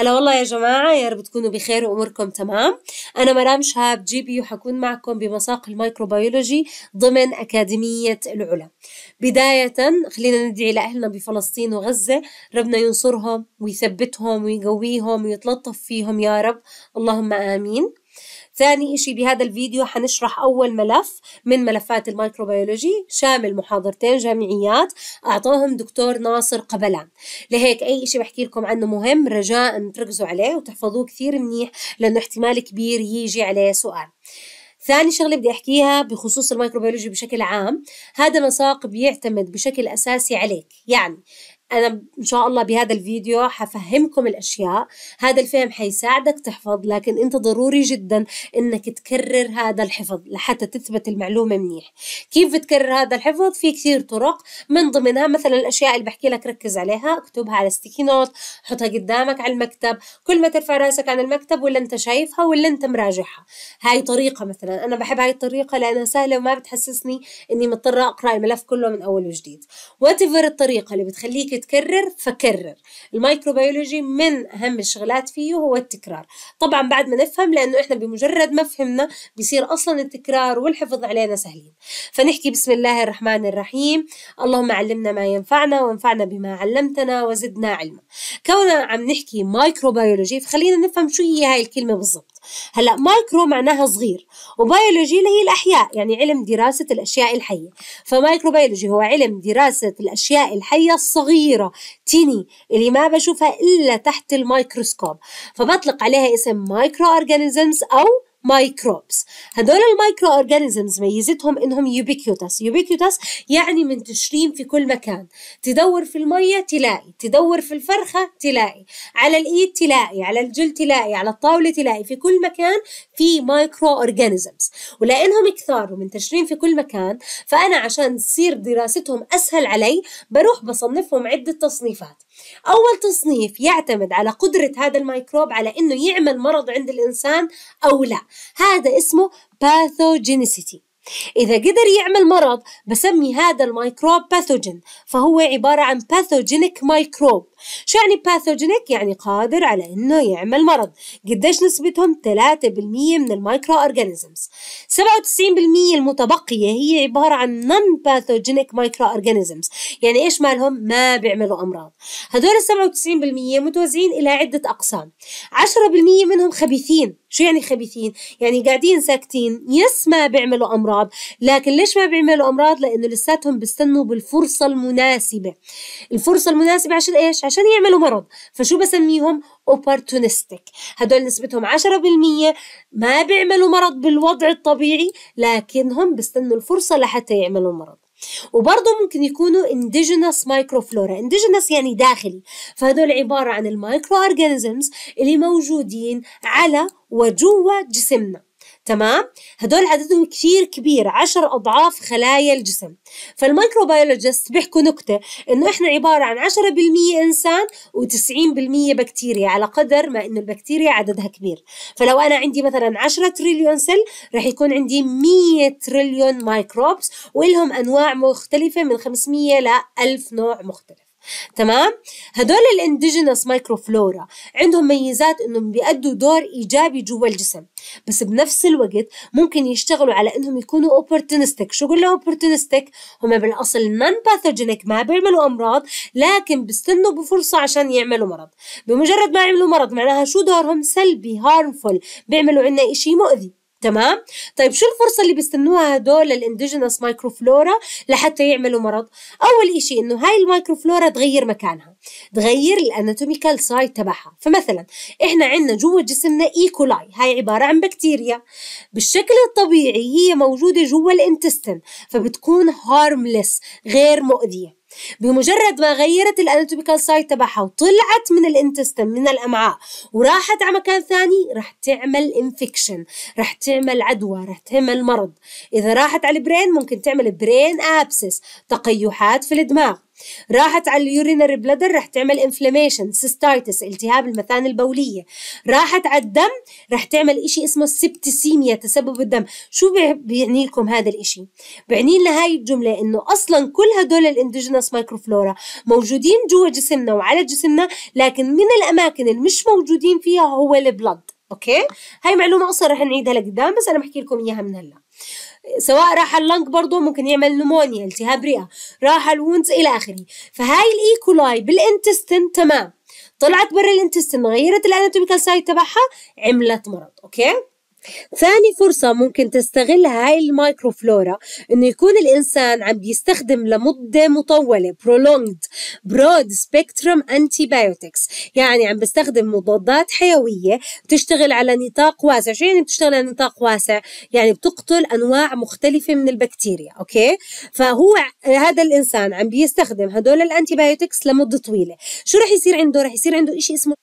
هلا والله يا جماعة يا رب تكونوا بخير وأموركم تمام أنا مرام شهاب جيبي وحكون معكم بمساق الميكروبيولوجي ضمن أكاديمية العلا بداية خلينا ندعي لأهلنا بفلسطين وغزة ربنا ينصرهم ويثبتهم ويقويهم ويتلطف فيهم يا رب اللهم آمين ثاني إشي بهذا الفيديو حنشرح أول ملف من ملفات الميكروبيولوجي شامل محاضرتين جامعيات أعطاهم دكتور ناصر قبلا لهيك أي إشي بحكي لكم عنه مهم رجاء تركزوا عليه وتحفظوه كثير منيح لأنه احتمال كبير يجي عليه سؤال ثاني شغله بدي احكيها بخصوص الميكروبيولوجي بشكل عام هذا مساق بيعتمد بشكل اساسي عليك يعني أنا إن شاء الله بهذا الفيديو حفهمكم الأشياء هذا الفهم حيساعدك تحفظ لكن أنت ضروري جدا أنك تكرر هذا الحفظ لحتى تثبت المعلومة منيح كيف بتكرر هذا الحفظ في كثير طرق من ضمنها مثلا الأشياء اللي بحكي لك ركز عليها اكتبها على ستيكي نوت حطها قدامك على المكتب كل ما ترفع راسك عن المكتب ولا أنت شايفها ولا أنت مراجعها هاي طريقة مثلا أنا بحب هاي الطريقة لأنها سهلة وما بتحسسني أني مضطرة أقرأ الملف كله من أول وجديد واتفر الطريقة اللي بتخليك تكرر فكرر الميكروبيولوجي من أهم الشغلات فيه هو التكرار طبعا بعد ما نفهم لأنه إحنا بمجرد ما فهمنا بيصير أصلا التكرار والحفظ علينا سهلين فنحكي بسم الله الرحمن الرحيم اللهم علمنا ما ينفعنا وانفعنا بما علمتنا وزدنا علما كوننا عم نحكي مايكروبيولوجي فخلينا نفهم شو هي هاي الكلمة بالضبط هلا مايكرو معناها صغير وبيولوجي اللي هي الاحياء يعني علم دراسه الاشياء الحيه فمايكروبيولوجي هو علم دراسه الاشياء الحيه الصغيره تيني اللي ما بشوفها الا تحت الميكروسكوب فبطلق عليها اسم مايكرو اورجانيزمز او مايكروبس هدول المايكرو اورجانيزمز ميزتهم انهم يوبيكيوتس يوبيكيوتس يعني منتشرين في كل مكان تدور في الميه تلاقي تدور في الفرخه تلاقي على الايد تلاقي على الجلد تلاقي على الطاوله تلاقي في كل مكان في مايكرو اورجانيزمز ولانهم كثار ومنتشرين في كل مكان فانا عشان تصير دراستهم اسهل علي بروح بصنفهم عده تصنيفات أول تصنيف يعتمد على قدرة هذا الميكروب على أنه يعمل مرض عند الإنسان أو لا هذا اسمه باثوجينيسيتي إذا قدر يعمل مرض بسمي هذا الميكروب باثوجين فهو عبارة عن باثوجينيك ميكروب شو يعني باثوجينيك يعني قادر على انه يعمل مرض قديش نسبتهم 3% من المايكرو اورجانيزمز 97% المتبقيه هي عباره عن نون باثوجينيك مايكرو اورجانيزمز يعني ايش مالهم ما بيعملوا امراض هدول ال 97% متوزعين الى عده اقسام 10% منهم خبيثين شو يعني خبيثين يعني قاعدين ساكتين يس ما بيعملوا امراض لكن ليش ما بيعملوا امراض لانه لساتهم بيستنوا بالفرصه المناسبه الفرصه المناسبه عشان ايش عشان يعملوا مرض فشو بسميهم opportunistic هدول نسبتهم 10% ما بيعملوا مرض بالوضع الطبيعي لكنهم بيستنوا الفرصة لحتى يعملوا مرض وبرضه ممكن يكونوا indigenous microflora indigenous يعني داخلي فهدول عبارة عن المايكرو أورجانيزمز اللي موجودين على وجوا جسمنا تمام هدول عددهم كثير كبير عشر أضعاف خلايا الجسم فالميكروبيولوجيست بيحكوا نكتة إنه إحنا عبارة عن 10% إنسان و90% بكتيريا على قدر ما إنه البكتيريا عددها كبير فلو أنا عندي مثلا 10 تريليون سل رح يكون عندي 100 تريليون مايكروبس ولهم أنواع مختلفة من 500 ل 1000 نوع مختلف تمام هدول الانديجينس مايكروفلورا عندهم ميزات انهم بيأدوا دور ايجابي جوا الجسم بس بنفس الوقت ممكن يشتغلوا على انهم يكونوا اوبورتونستيك شو قلنا اوبورتونستيك هم بالاصل نان باثوجينيك ما بيعملوا امراض لكن بيستنوا بفرصه عشان يعملوا مرض بمجرد ما يعملوا مرض معناها شو دورهم سلبي هارمفول بيعملوا عنا إشي مؤذي تمام طيب شو الفرصة اللي بيستنوها هدول الانديجينس مايكروفلورا لحتى يعملوا مرض أول إشي إنه هاي المايكروفلورا تغير مكانها تغير الاناتوميكال سايت تبعها فمثلا إحنا عندنا جوا جسمنا إيكولاي هاي عبارة عن بكتيريا بالشكل الطبيعي هي موجودة جوا الانتستن فبتكون هارمليس غير مؤذية بمجرد ما غيرت الاناتوميكال سايت تبعها وطلعت من الانتستم من الامعاء وراحت على مكان ثاني رح تعمل انفكشن رح تعمل عدوى رح تعمل مرض اذا راحت على البرين ممكن تعمل برين ابسس تقيحات في الدماغ راحت على اليورينري بلادر رح تعمل انفلاميشن سيستايتس التهاب المثانه البوليه راحت على الدم رح تعمل إشي اسمه السبتسيميا تسبب الدم شو بيعني لكم هذا الإشي بيعني لنا هاي الجمله انه اصلا كل هدول الاندجينس مايكروفلورا موجودين جوا جسمنا وعلى جسمنا لكن من الاماكن اللي مش موجودين فيها هو البلد اوكي هاي معلومه اصلا رح نعيدها لقدام بس انا بحكي لكم اياها من هلا سواء راح اللنك برضه ممكن يعمل نمونيا التهاب رئه راح الوونز الى اخره فهاي الايكولاي بالانتستين تمام طلعت برا الانتستين غيرت الاناتوميكال سايت تبعها عملت مرض اوكي ثاني فرصة ممكن تستغلها هاي المايكروفلورا إنه يكون الإنسان عم بيستخدم لمدة مطولة prolonged broad spectrum antibiotics يعني عم بستخدم مضادات حيوية بتشتغل على نطاق واسع شو يعني بتشتغل على نطاق واسع يعني بتقتل أنواع مختلفة من البكتيريا أوكي فهو هذا الإنسان عم بيستخدم هدول الأنتيبيوتكس لمدة طويلة شو رح يصير عنده رح يصير عنده إشي اسمه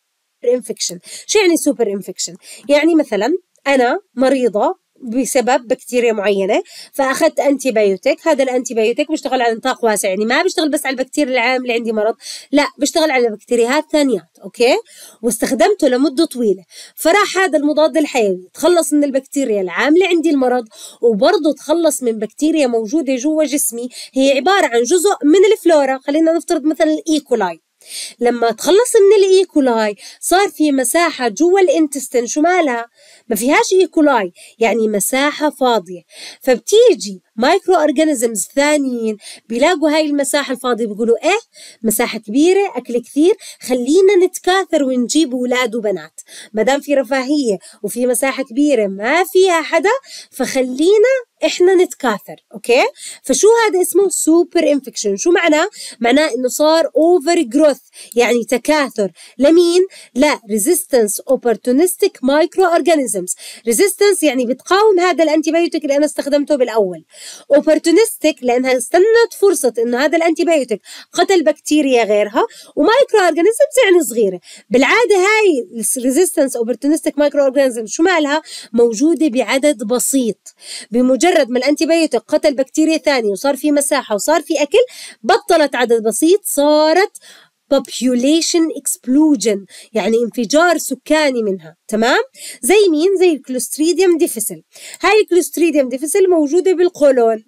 انفكشن شو يعني سوبر انفكشن يعني مثلا انا مريضه بسبب بكتيريا معينه فاخذت انتي بايوتيك هذا الانتي بايوتيك بيشتغل على نطاق واسع يعني ما بيشتغل بس على البكتيريا العام اللي عندي مرض لا بيشتغل على بكتيريات ثانيات اوكي واستخدمته لمده طويله فراح هذا المضاد الحيوي تخلص من البكتيريا اللي عندي المرض وبرضه تخلص من بكتيريا موجوده جوا جسمي هي عباره عن جزء من الفلورا خلينا نفترض مثلا الايكولاي لما تخلص من الايكولاي صار في مساحه جوا الانتستين شو مالها ما فيهاش ايكولاي يعني مساحه فاضيه فبتيجي مايكرو اورجانيزمز ثانيين بيلاقوا هاي المساحه الفاضيه بيقولوا ايه مساحه كبيره اكل كثير خلينا نتكاثر ونجيب اولاد وبنات ما دام في رفاهيه وفي مساحه كبيره ما فيها حدا فخلينا احنا نتكاثر اوكي فشو هذا اسمه سوبر انفكشن شو معناه معناه انه صار اوفر جروث يعني تكاثر لمين لا ريزيستنس اوبورتونستيك مايكرو اورجانيزمز ريزيستنس يعني بتقاوم هذا الانتي بايوتيك اللي انا استخدمته بالاول اوبورتونستيك لانها استنت فرصه انه هذا الانتي بايوتيك قتل بكتيريا غيرها ومايكرو اورجانيزمز يعني صغيره بالعاده هاي ريزيستنس اوبورتونستيك مايكرو اورجانيزمز شو مالها موجوده بعدد بسيط بمجرد مجرد ما الانتي قتل بكتيريا ثانيه وصار في مساحه وصار في اكل بطلت عدد بسيط صارت population explosion يعني انفجار سكاني منها تمام زي مين زي الكلوستريديوم ديفيسل هاي الكلوستريديوم ديفيسل موجوده بالقولون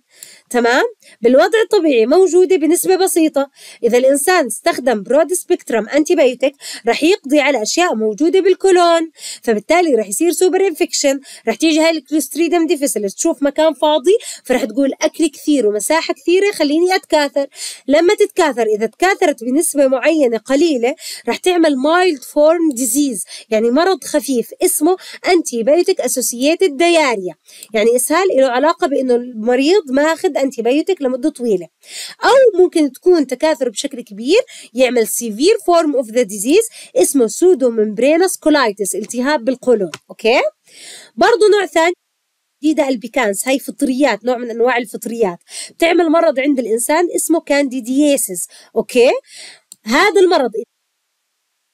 تمام بالوضع الطبيعي موجوده بنسبه بسيطه اذا الانسان استخدم برود سبيكترم انتي بايوتيك رح يقضي على اشياء موجوده بالكولون فبالتالي رح يصير سوبر انفكشن رح تيجي هاي الكلوستريدم ديفيسيلس تشوف مكان فاضي فرح تقول اكل كثير ومساحه كثيره خليني اتكاثر لما تتكاثر اذا تكاثرت بنسبه معينه قليله رح تعمل مايلد فورم ديزيز يعني مرض خفيف اسمه انتي بايوتيك اسوسييتد دياريا يعني اسهال له علاقه بانه المريض ماخذ انتي بايوتيك لمده طويله او ممكن تكون تكاثر بشكل كبير يعمل سيفير فورم اوف ذا ديزيز اسمه سودو ممبرينس كولايتس التهاب بالقولون اوكي برضه نوع ثاني جديدة البيكانس هاي فطريات نوع من أنواع الفطريات بتعمل مرض عند الإنسان اسمه كانديدياسيس أوكي هذا المرض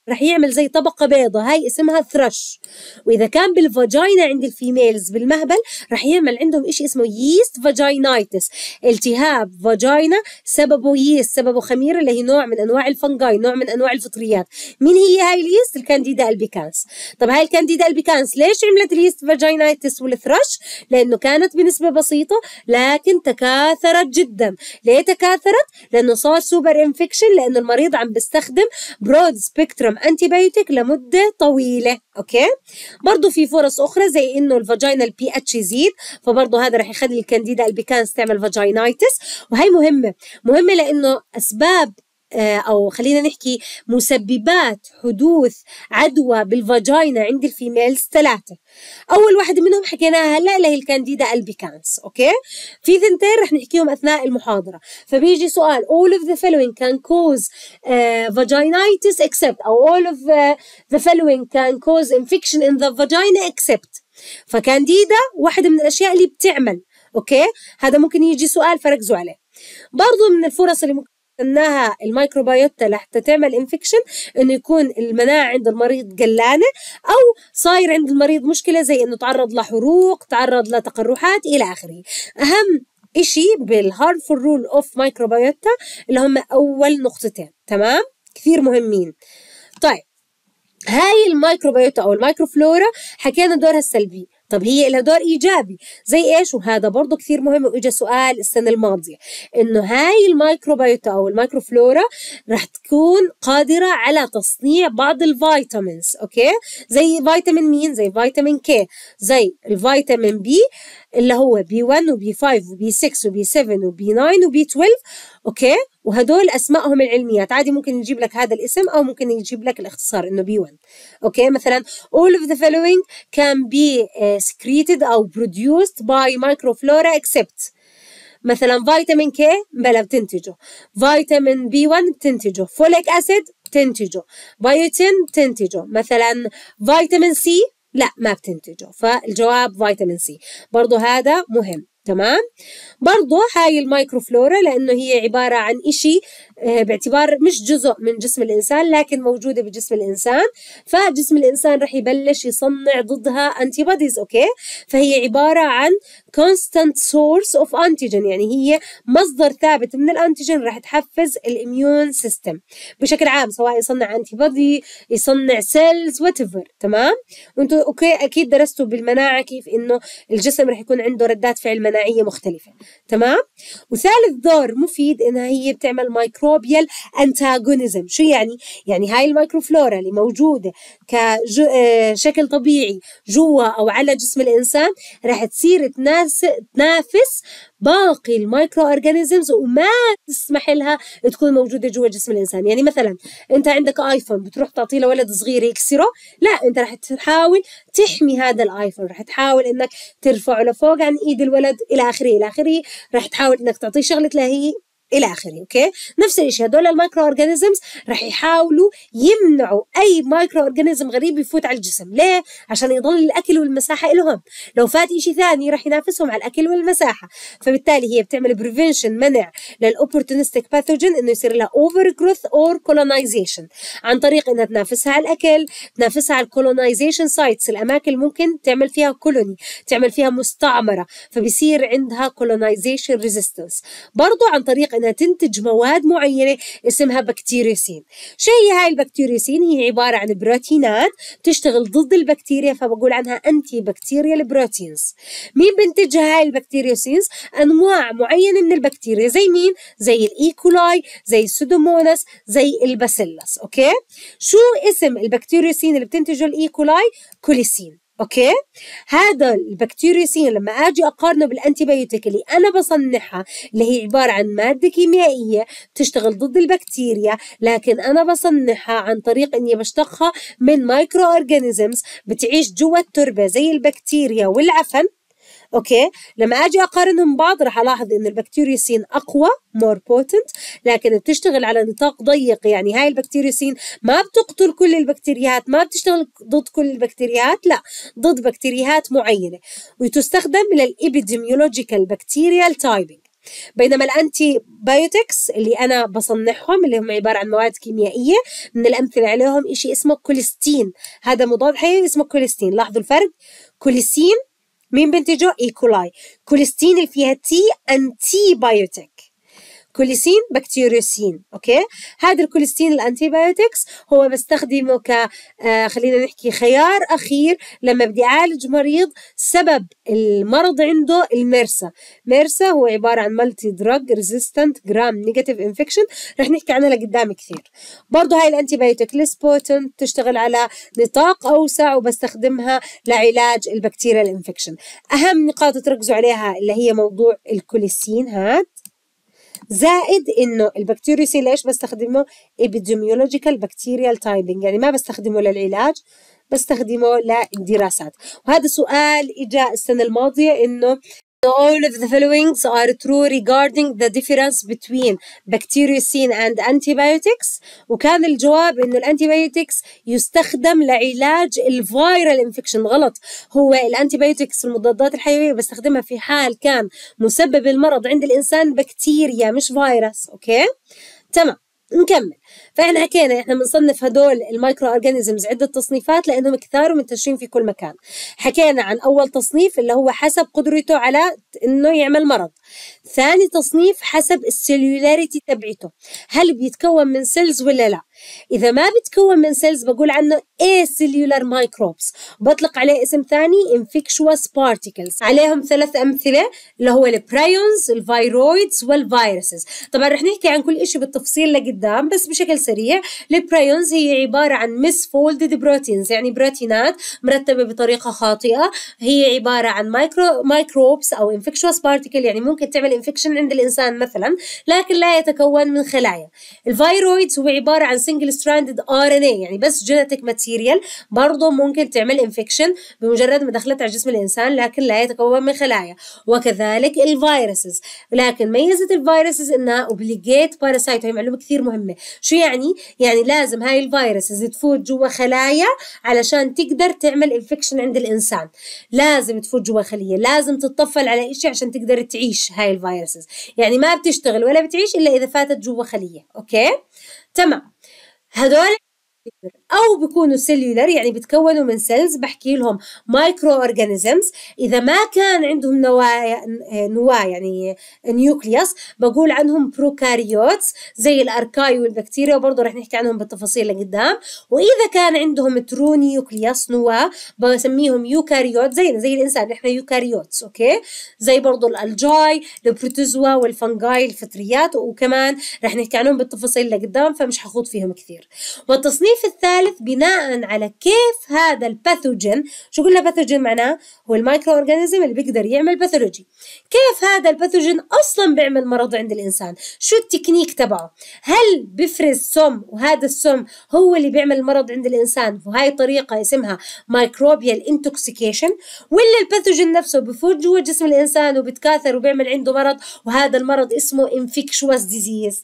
رح يعمل زي طبقة بيضة هاي اسمها ثرش وإذا كان بالفاجينا عند الفيميلز بالمهبل رح يعمل عندهم إشي اسمه ييست فاجينايتس التهاب فاجينا سببه ييست سببه خميرة اللي هي نوع من أنواع الفنجاي نوع من أنواع الفطريات مين هي هاي الييست الكانديدا البيكانس طب هاي الكانديدا البيكانس ليش عملت اليست فاجينايتس والثرش لأنه كانت بنسبة بسيطة لكن تكاثرت جدا ليه تكاثرت لأنه صار سوبر انفكشن لأنه المريض عم بيستخدم برود سبيكترم انتي انتيبيوتيك لمدة طويلة اوكي برضو في فرص اخرى زي انه الفاجينال بي اتش يزيد فبرضو هذا رح يخلي الكانديدا البيكانس تعمل فاجينايتس وهي مهمة مهمة لانه اسباب آه، او خلينا نحكي مسببات حدوث عدوى بالفاجينا عند الفيميلز ثلاثه اول واحده منهم حكيناها هلا اللي هي الكانديدا البيكانس اوكي في ثنتين رح نحكيهم اثناء المحاضره فبيجي سؤال all of the following can cause uh, vaginitis except او all of آه، the following can cause infection in the vagina except فكانديدا واحده من الاشياء اللي بتعمل اوكي هذا ممكن يجي سؤال فركزوا عليه برضو من الفرص اللي ممكن انها الميكروبيوتا لحتى تعمل انفكشن انه يكون المناعه عند المريض قلانه او صاير عند المريض مشكله زي انه تعرض لحروق تعرض لتقرحات الى اخره اهم شيء بالهارمفول رول اوف مايكروبيوتا اللي هم اول نقطتين تمام كثير مهمين طيب هاي الميكروبيوتا او الميكروفلورا حكينا دورها السلبي طب هي لها دور ايجابي زي ايش وهذا برضه كثير مهم واجى سؤال السنه الماضيه انه هاي المايكروبيوتا او المايكروفلورا رح تكون قادره على تصنيع بعض الفيتامينز اوكي زي فيتامين مين زي فيتامين كي زي الفيتامين بي اللي هو بي 1 وبي 5 وبي 6 وبي 7 وبي 9 وبي 12 اوكي وهدول اسمائهم العلميات عادي ممكن يجيب لك هذا الاسم او ممكن يجيب لك الاختصار انه بي 1 اوكي مثلا all of the following can be eh, secreted او produced by microflora except مثلا فيتامين كي بلا بتنتجه فيتامين بي 1 بتنتجه فوليك اسيد بتنتجه بايوتين بتنتجه مثلا فيتامين سي لا ما بتنتجه فالجواب فيتامين سي برضه هذا مهم تمام برضه هاي المايكروفلورا لانه هي عباره عن إشي آه، باعتبار مش جزء من جسم الانسان لكن موجوده بجسم الانسان فجسم الانسان رح يبلش يصنع ضدها انتي بوديز اوكي فهي عباره عن constant source of antigen يعني هي مصدر ثابت من الانتيجين رح تحفز الاميون سيستم بشكل عام سواء يصنع انتي بودي يصنع سيلز وات تمام وانتم اوكي اكيد درستوا بالمناعه كيف انه الجسم رح يكون عنده ردات فعل مناعيه مختلفه تمام وثالث دور مفيد انها هي بتعمل مايكرو مايكروبيال انتاجونيزم شو يعني يعني هاي الميكروفلورا اللي موجوده كشكل آه، طبيعي جوا او على جسم الانسان رح تصير تنافس باقي المايكرو اورجانيزمز وما تسمح لها تكون موجوده جوا جسم الانسان يعني مثلا انت عندك ايفون بتروح تعطيه لولد صغير يكسره لا انت رح تحاول تحمي هذا الايفون رح تحاول انك ترفعه لفوق عن ايد الولد الى اخره الى اخره رح تحاول انك تعطيه شغله لهي الى اخره اوكي نفس الشيء هذول المايكرو اورجانيزمز راح يحاولوا يمنعوا اي مايكرو اورجانيزم غريب يفوت على الجسم ليه عشان يضل الاكل والمساحه لهم لو فات شيء ثاني راح ينافسهم على الاكل والمساحه فبالتالي هي بتعمل بريفنشن منع للاوبورتونستيك باثوجين انه يصير لها اوفر جروث اور كولونايزيشن عن طريق انها تنافسها على الاكل تنافسها على الكولونايزيشن سايتس الاماكن اللي ممكن تعمل فيها كولوني تعمل فيها مستعمره فبصير عندها كولونايزيشن ريزيستنس برضه عن طريق انها تنتج مواد معينه اسمها بكتيريسين شو هي هاي البكتيريسين هي عباره عن بروتينات بتشتغل ضد البكتيريا فبقول عنها انتي بكتيريال بروتينز مين بنتج هاي البكتيريسينز انواع معينه من البكتيريا زي مين زي الايكولاي زي السودوموناس زي الباسيلس اوكي شو اسم البكتيريسين اللي بتنتجه الايكولاي كوليسين اوكي هذا البكتيريوسين لما اجي اقارنه بالانتيبيوتيك اللي انا بصنعها اللي هي عباره عن ماده كيميائيه بتشتغل ضد البكتيريا لكن انا بصنعها عن طريق اني بشتقها من مايكرو اورجانيزمز بتعيش جوا التربه زي البكتيريا والعفن اوكي لما اجي اقارنهم ببعض راح الاحظ ان البكتيريوسين اقوى مور بوتنت لكن بتشتغل على نطاق ضيق يعني هاي البكتيريوسين ما بتقتل كل البكتيريات ما بتشتغل ضد كل البكتيريات لا ضد بكتيريات معينه وتستخدم للابيديميولوجيكال بكتيريال تايبنج بينما الانتي بايوتكس اللي انا بصنعهم اللي هم عباره عن مواد كيميائيه من الامثله عليهم شيء اسمه كوليستين هذا مضاد حيوي اسمه كوليستين لاحظوا الفرق كوليسين مين بنتجه؟ ايكولاي كوليستين اللي فيها تي انتي بايوتيك كوليسين بكتيريوسين اوكي هذا الكوليسين بايوتكس هو بستخدمه ك آه، خلينا نحكي خيار اخير لما بدي اعالج مريض سبب المرض عنده الميرسا ميرسا هو عباره عن مالتي دراج ريزيستنت جرام نيجاتيف انفكشن رح نحكي عنها لقدام كثير برضه هاي الانتيبيوتك ليس بوتنت تشتغل على نطاق اوسع وبستخدمها لعلاج البكتيريا الانفكشن اهم نقاط تركزوا عليها اللي هي موضوع الكوليسين هاد زائد انه البكتيريا سيل ايش بستخدمه؟ ايبيديميولوجيكال بكتيريال تايبنج يعني ما بستخدمه للعلاج بستخدمه للدراسات وهذا سؤال اجى السنه الماضيه انه All of the followings are true regarding the difference between bacteriocin and antibiotics وكان الجواب انه الانتيبيوتكس يستخدم لعلاج الفيرال انفكشن غلط هو الانتيبيوتكس المضادات الحيويه بستخدمها في حال كان مسبب المرض عند الانسان بكتيريا مش فيروس اوكي تمام نكمل فاحنا حكينا احنا بنصنف هدول المايكرو اورجانيزمز عده تصنيفات لانهم كثار ومنتشرين في كل مكان حكينا عن اول تصنيف اللي هو حسب قدرته على انه يعمل مرض ثاني تصنيف حسب السيلولاريتي تبعته هل بيتكون من سيلز ولا لا إذا ما بتكون من سيلز بقول عنه cellular microbes بطلق عليه اسم ثاني infectious particles عليهم ثلاث أمثلة اللي هو البرايونز الفيرويدز والفيروسز طبعا رح نحكي عن كل إشي بالتفصيل لقدام بس بشكل سريع البرايونز هي عبارة عن misfolded بروتينز يعني بروتينات مرتبة بطريقة خاطئة هي عبارة عن مايكرو مايكروبس أو infectious particles يعني ممكن تعمل انفكشن عند الإنسان مثلا لكن لا يتكون من خلايا الفيرويدز هو عبارة عن سنجل ستراندد ار ان اي يعني بس جينيتك ماتيريال برضه ممكن تعمل انفكشن بمجرد ما دخلت على جسم الانسان لكن لا يتكون من خلايا وكذلك الفيروسز لكن ميزه الفيروسز انها اوبليجيت باراسايت هي معلومه كثير مهمه شو يعني يعني لازم هاي الفيروسز تفوت جوا خلايا علشان تقدر تعمل انفكشن عند الانسان لازم تفوت جوا خليه لازم تتطفل على شيء عشان تقدر تعيش هاي الفيروسز يعني ما بتشتغل ولا بتعيش الا اذا فاتت جوا خليه اوكي تمام هدول او بيكونوا سيلولر يعني بتكونوا من سيلز بحكي لهم مايكرو اورجانيزمز اذا ما كان عندهم نوايا نواة يعني نيوكليوس بقول عنهم بروكاريوتس زي الاركاي والبكتيريا وبرضه رح نحكي عنهم بالتفاصيل لقدام واذا كان عندهم ترو نيوكليوس نواة بسميهم يوكاريوت زينا زي الانسان نحن يوكاريوتس اوكي زي برضه الالجاي البروتوزوا والفنجاي الفطريات وكمان رح نحكي عنهم بالتفاصيل لقدام فمش حخوض فيهم كثير والتصنيف الثالث الثالث بناء على كيف هذا الباثوجين شو قلنا باثوجين معناه هو المايكرو اورجانيزم اللي بيقدر يعمل باثولوجي كيف هذا الباثوجين اصلا بيعمل مرض عند الانسان شو التكنيك تبعه هل بفرز سم وهذا السم هو اللي بيعمل المرض عند الانسان وهي طريقه اسمها مايكروبيال انتوكسيكيشن ولا الباثوجين نفسه بفوت جوا جسم الانسان وبتكاثر وبيعمل عنده مرض وهذا المرض اسمه انفكشوس ديزيز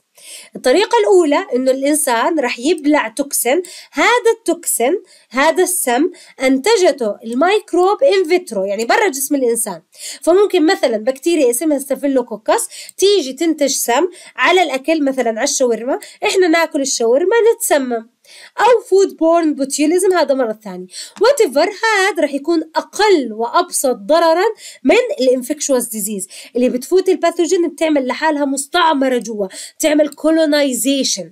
الطريقة الأولى إنه الإنسان رح يبلع توكسن، هذا التوكسن هذا السم أنتجته الميكروب إن فيترو يعني برا جسم الإنسان فممكن مثلا بكتيريا اسمها ستافيلوكوكس تيجي تنتج سم على الأكل مثلا على الشاورما إحنا ناكل الشاورما نتسمم أو فود بورن بوتيوليزم هذا مرض ثاني whatever هذا رح يكون أقل وأبسط ضررا من الانفكشوس ديزيز اللي بتفوت الباثوجين بتعمل لحالها مستعمرة جوا بتعمل كولونايزيشن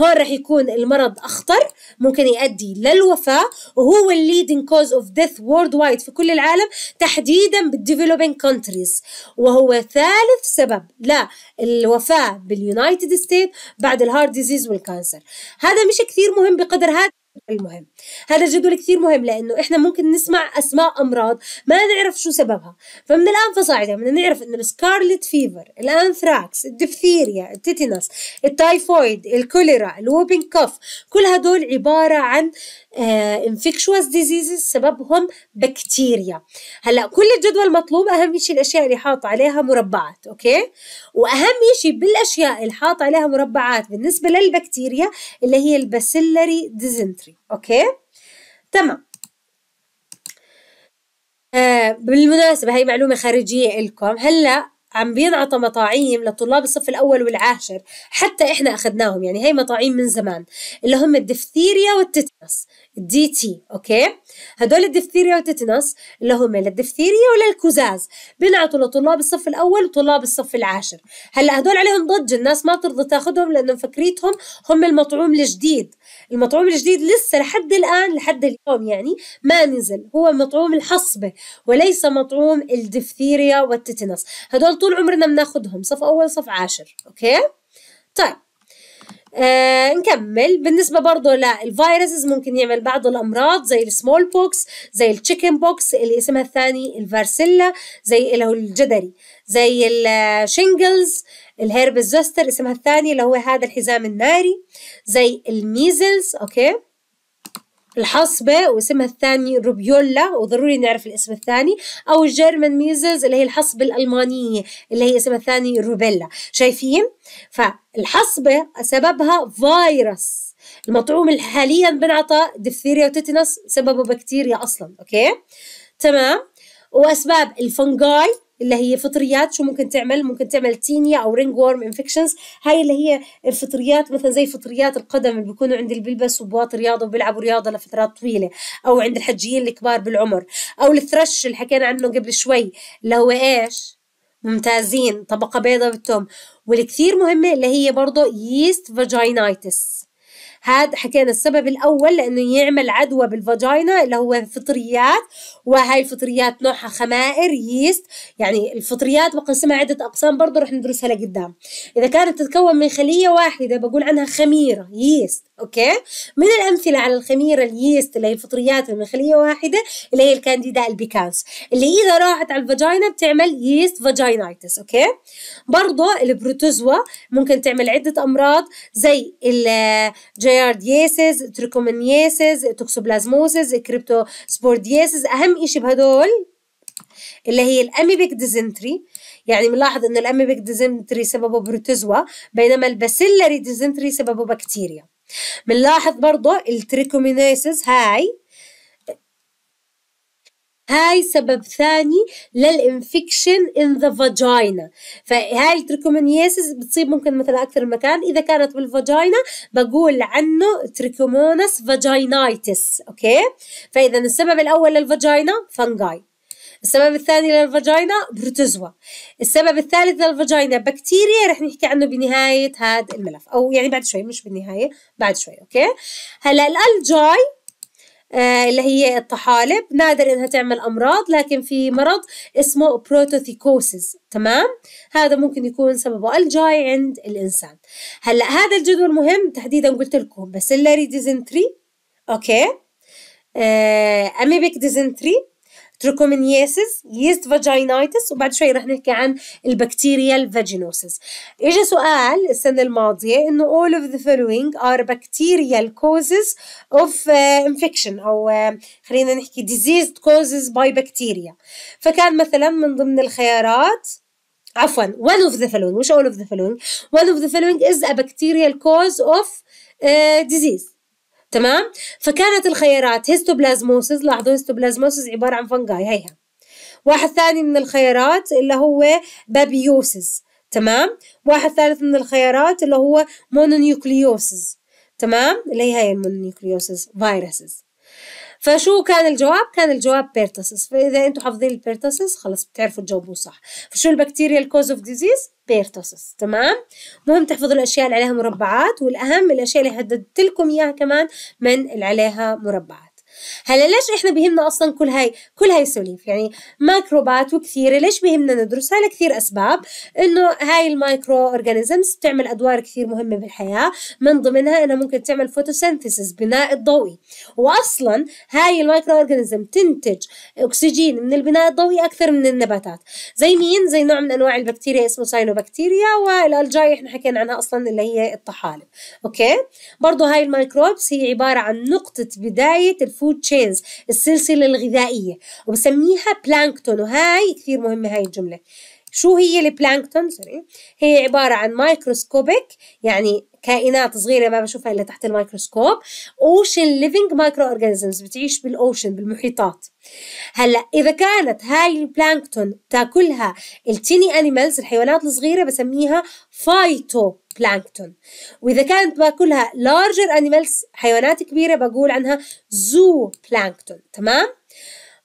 هون رح يكون المرض أخطر ممكن يؤدي للوفاة وهو الليدنج كوز اوف ديث وورد وايد في كل العالم تحديدا بالديفلوبينج كونتريز وهو ثالث سبب للوفاة باليونايتد ستيت بعد الهارت ديزيز والكانسر هذا مش كثير مهم بقدر هذا المهم هذا الجدول كثير مهم لانه احنا ممكن نسمع اسماء امراض ما نعرف شو سببها فمن الان فصاعدا بدنا نعرف انه السكارلت فيفر الانثراكس الدفثيريا التيتانس التايفويد الكوليرا الوبين كوف كل هدول عباره عن انفكشوس آه، ديزيزز سببهم بكتيريا هلا كل الجدول مطلوب اهم شيء الاشياء اللي حاط عليها مربعات اوكي واهم شيء بالاشياء اللي حاط عليها مربعات بالنسبه للبكتيريا اللي هي الباسيلري ديزنتري اوكي تمام آه بالمناسبة هي معلومة خارجية إلكم هلا عم بينعطى مطاعيم لطلاب الصف الأول والعاشر حتى إحنا أخذناهم يعني هي مطاعيم من زمان اللي هم الدفثيريا والتتنس الدي تي أوكي هدول الدفثيريا والتتنس اللي هم للدفثيريا وللكوزاز بينعطوا لطلاب الصف الأول وطلاب الصف العاشر هلا هدول عليهم ضجة الناس ما ترضى تاخذهم لأنه فكريتهم هم المطعوم الجديد المطعوم الجديد لسه لحد الآن لحد اليوم يعني ما نزل هو مطعوم الحصبة وليس مطعوم الدفثيريا والتتنس هدول طول عمرنا بناخذهم صف اول صف عاشر اوكي طيب آه نكمل بالنسبه برضه للفيروسز ممكن يعمل بعض الامراض زي السمول بوكس زي التشيكن بوكس اللي اسمها الثاني الفارسيلا زي اللي هو الجدري زي الشينجلز الهيرب زوستر اسمها الثاني اللي هو هذا الحزام الناري زي الميزلز اوكي الحصبة واسمها الثاني روبيولا وضروري نعرف الاسم الثاني أو الجيرمان ميزلز اللي هي الحصبة الألمانية اللي هي اسمها الثاني روبيلا شايفين؟ فالحصبة سببها فيروس المطعوم اللي حاليا بنعطى دفثيريا وتيتنس سببه بكتيريا أصلا أوكي؟ تمام؟ وأسباب الفنجاي اللي هي فطريات شو ممكن تعمل ممكن تعمل تينيا او رينج وورم انفكشنز هاي اللي هي الفطريات مثلا زي فطريات القدم اللي بيكونوا عند اللي بيلبسوا بواط رياضه وبيلعبوا رياضه لفترات طويله او عند الحجيين الكبار بالعمر او الثرش اللي حكينا عنه قبل شوي اللي هو ايش ممتازين طبقه بيضاء بالتوم والكثير مهمه اللي هي برضه ييست فاجينايتس هذا حكينا السبب الاول لانه يعمل عدوى بالفاجينا اللي هو فطريات وهي الفطريات نوعها خمائر ييست يعني الفطريات بقسمها عده اقسام برضه رح ندرسها لقدام اذا كانت تتكون من خليه واحده بقول عنها خميره ييست اوكي من الامثله على الخميره اليست اللي هي الفطريات من خليه واحده اللي هي الكانديدا البيكانس اللي اذا راحت على الفاجينا بتعمل يست فاجينايتس اوكي برضه البروتوزوا ممكن تعمل عده امراض زي الجياردياسيس تريكومنياسيس توكسوبلازموسيس كريبتوسبوردياسيس اهم شيء بهدول اللي هي الاميبيك ديزنتري يعني بنلاحظ انه الاميبيك ديزنتري سببه بروتوزوا بينما الباسيلاري ديزنتري سببه بكتيريا بنلاحظ برضه التريكومينيسيس هاي هاي سبب ثاني للانفكشن ان ذا فاجينا فهاي التريكومونياسيس بتصيب ممكن مثلا اكثر من مكان اذا كانت بالفاجينا بقول عنه تريكومونس فاجينايتس اوكي فاذا السبب الاول للفاجينا فنجاي السبب الثاني للفاجينا بروتوزوا السبب الثالث للفاجينا بكتيريا رح نحكي عنه بنهاية هذا الملف أو يعني بعد شوي مش بالنهاية بعد شوي أوكي هلا الألجاي آه، اللي هي الطحالب نادر انها تعمل امراض لكن في مرض اسمه بروتوثيكوسيس تمام هذا ممكن يكون سببه الجاي عند الانسان هلا هذا الجدول مهم تحديدا قلت لكم اللاري ديزنتري اوكي اميبك آه، اميبيك ديزنتري تريكومينياسيس ييست فاجينايتس وبعد شوي رح نحكي عن البكتيريا الفاجينوسيس اجى سؤال السنه الماضيه انه all of the following are bacterial causes of uh, infection او uh, خلينا نحكي diseased causes by bacteria فكان مثلا من ضمن الخيارات عفوا one of the following مش all of the following one of the following is a bacterial cause of uh, disease تمام فكانت الخيارات هيستوبلازموسز لاحظوا هيستوبلازموسز عباره عن فنجاي هيها واحد ثاني من الخيارات اللي هو بابيوسز تمام واحد ثالث من الخيارات اللي هو مونونيوكليوسز تمام اللي هي هاي المونونيوكليوسز فيروسز فشو كان الجواب كان الجواب بيرتسس فاذا انتم حافظين البيرتسس خلص بتعرفوا تجاوبوا صح فشو البكتيريا الكوز اوف ديزيز بيرتسس تمام مهم تحفظوا الاشياء اللي عليها مربعات والاهم الاشياء اللي حددت لكم اياها كمان من اللي عليها مربعات هلا ليش احنا بيهمنا اصلا كل هاي كل هاي السواليف يعني ميكروبات وكثيره ليش بيهمنا ندرسها لكثير اسباب انه هاي المايكرو اورجانيزمز بتعمل ادوار كثير مهمه بالحياه من ضمنها انها ممكن تعمل فوتوسينثيسيس بناء الضوئي واصلا هاي المايكرو اورجانيزم تنتج اكسجين من البناء الضوئي اكثر من النباتات زي مين زي نوع من انواع البكتيريا اسمه ساينوبكتيريا والالجاي احنا حكينا عنها اصلا اللي هي الطحالب اوكي برضه هاي الميكروبس هي عباره عن نقطه بدايه الفو الفود تشينز السلسله الغذائيه وبسميها بلانكتون وهاي كثير مهمه هاي الجمله شو هي البلانكتون سوري هي عبارة عن مايكروسكوبيك يعني كائنات صغيرة ما بشوفها إلا تحت الميكروسكوب أوشن ليفينج مايكرو أورجانيزمز بتعيش بالأوشن بالمحيطات هلا إذا كانت هاي البلانكتون تاكلها التيني أنيمالز الحيوانات الصغيرة بسميها فايتو بلانكتون وإذا كانت باكلها لارجر أنيمالز حيوانات كبيرة بقول عنها زو بلانكتون تمام؟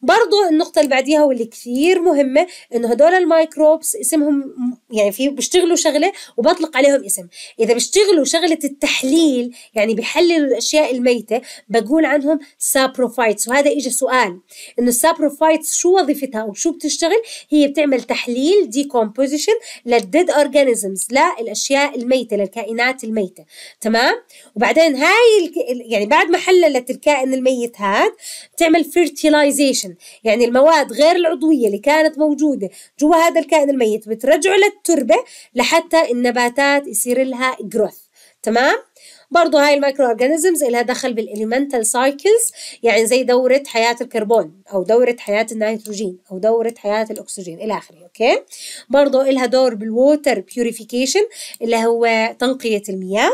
برضو النقطة اللي بعديها واللي كثير مهمة انه هدول المايكروبس اسمهم يعني في بيشتغلوا شغلة وبطلق عليهم اسم اذا بيشتغلوا شغلة التحليل يعني بيحللوا الاشياء الميتة بقول عنهم سابروفايتس وهذا اجى سؤال انه السابروفايتس شو وظيفتها وشو بتشتغل هي بتعمل تحليل ديكومبوزيشن للديد اورجانيزمز للاشياء الميتة للكائنات الميتة تمام وبعدين هاي يعني بعد ما حللت الكائن الميت هاد بتعمل فيرتيلايزيشن الدفن يعني المواد غير العضوية اللي كانت موجودة جوا هذا الكائن الميت بترجعه للتربة لحتى النباتات يصير لها جروث تمام؟ برضو هاي المايكرو اورجانيزمز لها دخل بالاليمنتال سايكلز يعني زي دورة حياة الكربون او دورة حياة النيتروجين او دورة حياة الاكسجين الى اخره اوكي برضو لها دور بالووتر بيوريفيكيشن اللي هو تنقية المياه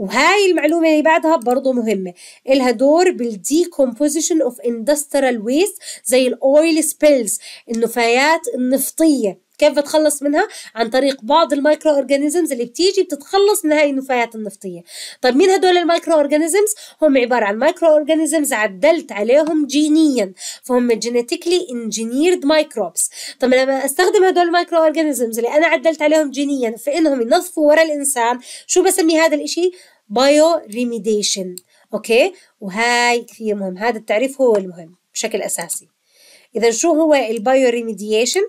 وهاي المعلومة اللي بعدها برضو مهمة إلها دور بالديكومبوزيشن اوف اندستريال ويست زي الاويل سبيلز النفايات النفطية كيف بتخلص منها عن طريق بعض المايكرو اورجانيزمز اللي بتيجي بتتخلص من هاي النفايات النفطيه طيب مين هدول المايكرو اورجانيزمز هم عباره عن مايكرو اورجانيزمز عدلت عليهم جينيا فهم جينيتيكلي انجينيرد مايكروبس طب لما استخدم هدول المايكرو اورجانيزمز اللي انا عدلت عليهم جينيا في انهم ينظفوا ورا الانسان شو بسمي هذا الاشي بايو ريميديشن اوكي وهاي كثير مهم هذا التعريف هو المهم بشكل اساسي إذا شو هو البايو ريميدييشن؟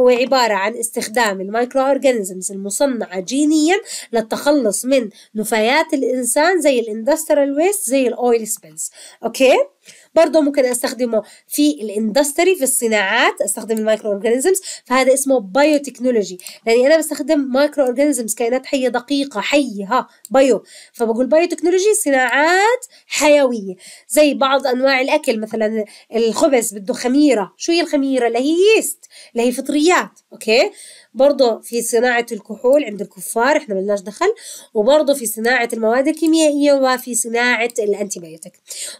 هو عبارة عن استخدام المايكرو أورجانيزمز المصنعة جينيا للتخلص من نفايات الإنسان زي الاندستريال ويست زي الأويل سبيلز أوكي برضه ممكن استخدمه في الاندستري في الصناعات استخدم المايكرو اورجانيزمز فهذا اسمه بايوتكنولوجي لاني انا بستخدم مايكرو اورجانيزمز كائنات حيه دقيقه حيه ها بايو فبقول بايوتكنولوجي صناعات حيويه زي بعض انواع الاكل مثلا الخبز بده خميره شو هي الخميره اللي هي ييست اللي هي فطريات اوكي برضه في صناعة الكحول عند الكفار احنا ملناش دخل وبرضه في صناعة المواد الكيميائية وفي صناعة الانتيبيوتيك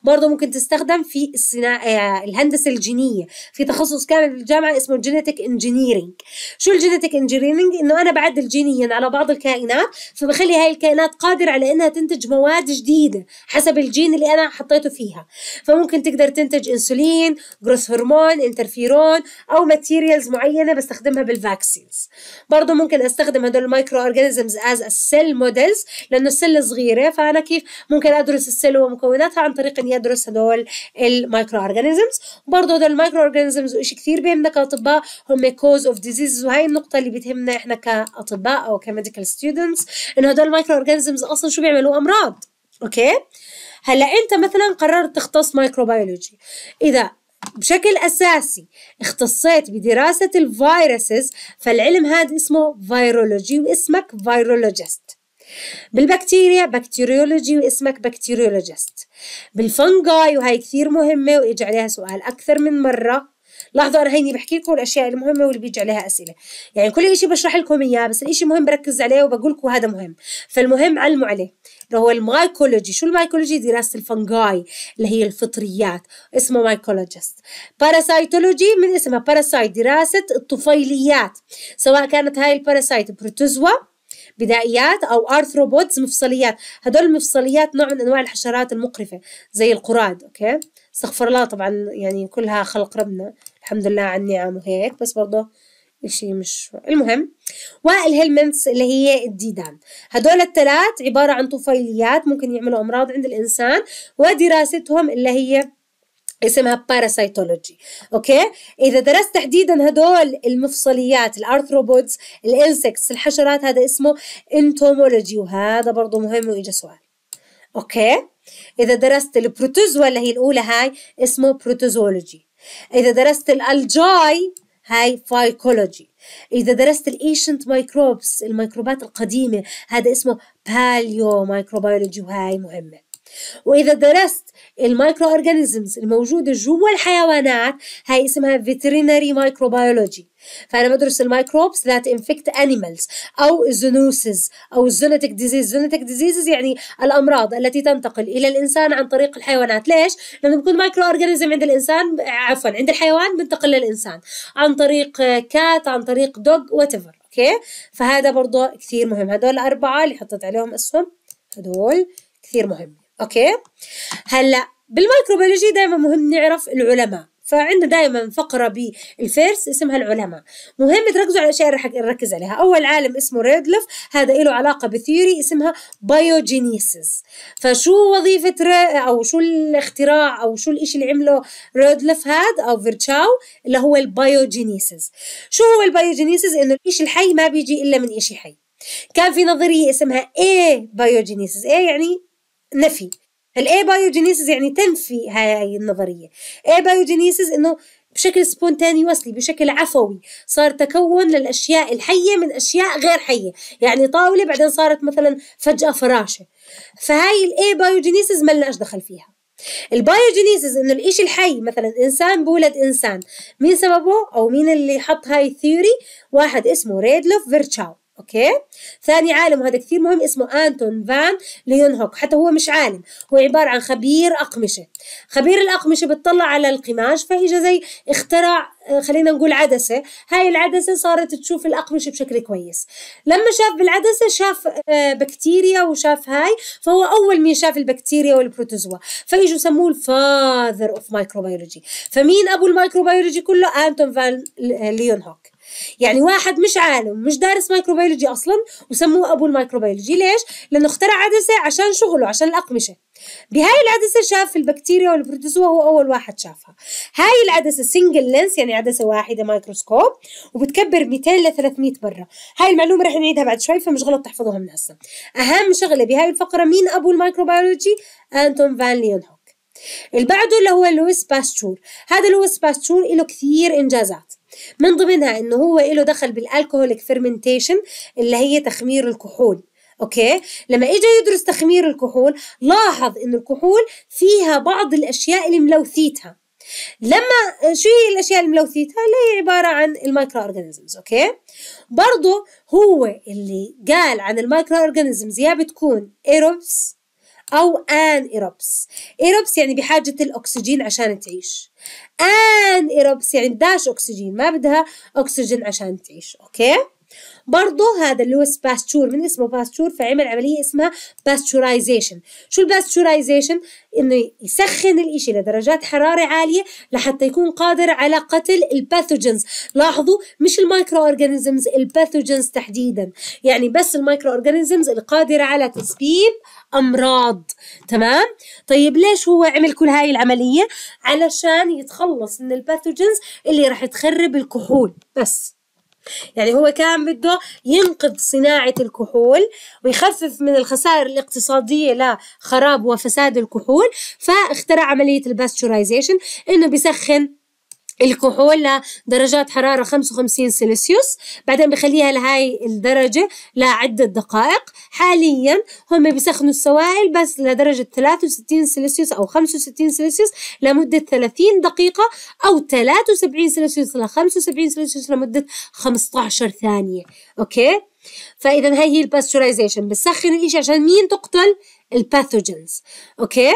برضه ممكن تستخدم في الصناعة آه، الهندسة الجينية في تخصص كامل في الجامعة اسمه جينيتك انجينيرينج شو الجينيتك انجينيرينج انه انا بعدل جينيا على بعض الكائنات فبخلي هاي الكائنات قادرة على انها تنتج مواد جديدة حسب الجين اللي انا حطيته فيها فممكن تقدر تنتج انسولين جروث هرمون انترفيرون او ماتيريالز معينة بستخدمها بالفاكسينز برضه ممكن استخدم هدول المايكرو اورجانيزمز از السيل موديلز لانه السيل صغيره فانا كيف ممكن ادرس السيل ومكوناتها عن طريق اني ادرس هدول المايكرو اورجانيزمز وبرضه هدول المايكرو اورجانيزمز وشيء كثير بيهمنا كاطباء هم كوز اوف ديزيز وهي النقطه اللي بتهمنا احنا كاطباء او كميديكال ستودنتس انه هدول المايكرو اورجانيزمز اصلا شو بيعملوا امراض اوكي هلا انت مثلا قررت تختص مايكروبيولوجي اذا بشكل أساسي اختصيت بدراسة الفيروسز فالعلم هذا اسمه فيرولوجي واسمك فيرولوجيست بالبكتيريا بكتيريولوجي واسمك بكتيريولوجست بالفنجاي وهي كثير مهمة وإجي عليها سؤال أكثر من مرة لحظه انا هيني بحكي لكم الاشياء المهمه واللي بيجي عليها اسئله يعني كل شيء بشرح لكم اياه بس الشيء مهم بركز عليه وبقول لكم هذا مهم فالمهم علموا عليه اللي هو المايكولوجي شو المايكولوجي دراسه الفنجاي اللي هي الفطريات اسمه مايكولوجيست باراسايتولوجي من اسمها باراسايت دراسه الطفيليات سواء كانت هاي الباراسايت بروتوزوا بدائيات او ارثروبودز مفصليات هدول المفصليات نوع من انواع الحشرات المقرفه زي القراد اوكي استغفر الله طبعا يعني كلها خلق ربنا الحمد لله على النعم وهيك بس برضه اشي مش المهم والهيلمنتس اللي هي الديدان هدول الثلاث عبارة عن طفيليات ممكن يعملوا أمراض عند الإنسان ودراستهم اللي هي اسمها باراسيتولوجي اوكي اذا درست تحديدا هدول المفصليات الارثروبودز الانسكتس الحشرات هذا اسمه انتومولوجي وهذا برضه مهم واجا سؤال اوكي اذا درست البروتوزوا اللي هي الاولى هاي اسمه بروتوزولوجي إذا درست الألجاي هاي فايكولوجي إذا درست الإيشنت مايكروبس الميكروبات القديمة هذا اسمه باليو مايكروبيولوجي وهاي مهمة وإذا درست المايكرو أورجانيزمز الموجودة جوا الحيوانات هاي اسمها فيترينري مايكروبيولوجي فأنا بدرس الميكروبس ذات انفكت أنيمالز أو زونوسز أو زونتك ديزيز زونتك ديزيز يعني الأمراض التي تنتقل إلى الإنسان عن طريق الحيوانات ليش؟ لأنه بكون مايكرو أورجانيزم عند الإنسان عفوا عند الحيوان بنتقل للإنسان عن طريق كات عن طريق دوج واتيفر اوكي فهذا برضه كثير مهم هدول الأربعة اللي حطيت عليهم أسهم هدول كثير مهم اوكي هلا بالميكروبيولوجي دائما مهم نعرف العلماء فعندنا دائما فقرة بالفيرس اسمها العلماء مهم تركزوا على الأشياء اللي نركز عليها أول عالم اسمه ريدلف هذا له علاقة بثيوري اسمها بايوجينيسيس فشو وظيفة أو شو الاختراع أو شو الإشي اللي عمله ريدلف هاد أو فيرتشاو اللي هو البايوجينيسيس شو هو البايوجينيسيس إنه الإشي الحي ما بيجي إلا من إشي حي كان في نظرية اسمها اي بايوجينيسيس إيه يعني نفي الاي بايوجينيسيس يعني تنفي هاي النظريه بايوجينيسيس انه بشكل سبونتانيوسلي بشكل عفوي صار تكون للاشياء الحيه من اشياء غير حيه يعني طاوله بعدين صارت مثلا فجاه فراشه فهاي الاي ما ملناش دخل فيها البايوجينيسيس انه الاشي الحي مثلا انسان بولد انسان مين سببه او مين اللي حط هاي الثيوري واحد اسمه ريدلوف فيرتشاو اوكي ثاني عالم وهذا كثير مهم اسمه انتون فان ليونهوك حتى هو مش عالم هو عباره عن خبير اقمشه خبير الاقمشه بتطلع على القماش فاجا زي اخترع آه، خلينا نقول عدسه هاي العدسه صارت تشوف الاقمشه بشكل كويس لما شاف بالعدسه شاف آه، بكتيريا وشاف هاي فهو اول مين شاف البكتيريا والبروتوزوا فاجوا سموه الفاذر اوف مايكروبيولوجي فمين ابو المايكروبيولوجي كله انتون فان آه، ليونهوك يعني واحد مش عالم مش دارس مايكروبيولوجي اصلا وسموه ابو المايكروبيولوجي ليش لانه اخترع عدسه عشان شغله عشان الاقمشه بهاي العدسة شاف البكتيريا والبروتوزوا هو أول واحد شافها هاي العدسة سنجل لينس يعني عدسة واحدة مايكروسكوب وبتكبر 200 ل 300 مرة هاي المعلومة رح نعيدها بعد شوي فمش غلط تحفظوها من هسه أهم شغلة بهاي الفقرة مين أبو المايكروبيولوجي أنتون فان ليونهوك اللي بعده اللي هو لويس باستور هذا لويس باستور له كثير إنجازات من ضمنها انه هو له دخل بالالكوهوليك فيرمنتيشن اللي هي تخمير الكحول اوكي لما اجى يدرس تخمير الكحول لاحظ ان الكحول فيها بعض الاشياء اللي ملوثيتها لما شو هي الاشياء اللي ملوثيتها اللي هي عباره عن المايكرو اورجانيزمز اوكي برضه هو اللي قال عن المايكرو اورجانيزمز يا بتكون ايروبس أو إيروبس إيروبس يعني بحاجة الأكسجين عشان تعيش إيروبس يعني بدهاش أكسجين ما بدها أكسجين عشان تعيش أوكي برضه هذا اللي هو باستشور من اسمه باستشور فعمل عمليه اسمها باستشورايزيشن شو الباستشورايزيشن انه يسخن الإشي لدرجات حراره عاليه لحتى يكون قادر على قتل الباثوجنز لاحظوا مش المايكرو اورجانيزمز الباثوجنز تحديدا يعني بس المايكرو اورجانيزمز القادره على تسبيب امراض تمام طيب ليش هو عمل كل هاي العمليه علشان يتخلص من الباثوجنز اللي راح تخرب الكحول بس يعني هو كان بده ينقذ صناعة الكحول ويخفف من الخسائر الاقتصادية لخراب وفساد الكحول فاخترع عملية الباستورايزيشن انه بيسخن الكحول لدرجات حرارة 55 سلسيوس بعدين بخليها لهاي الدرجة لعدة دقائق حاليا هم بيسخنوا السوائل بس لدرجة 63 سلسيوس أو 65 سلسيوس لمدة 30 دقيقة أو 73 سلسيوس ل 75 سلسيوس لمدة 15 ثانية أوكي فإذا هاي هي الباستورايزيشن بتسخن الإشي عشان مين تقتل الباثوجينز اوكي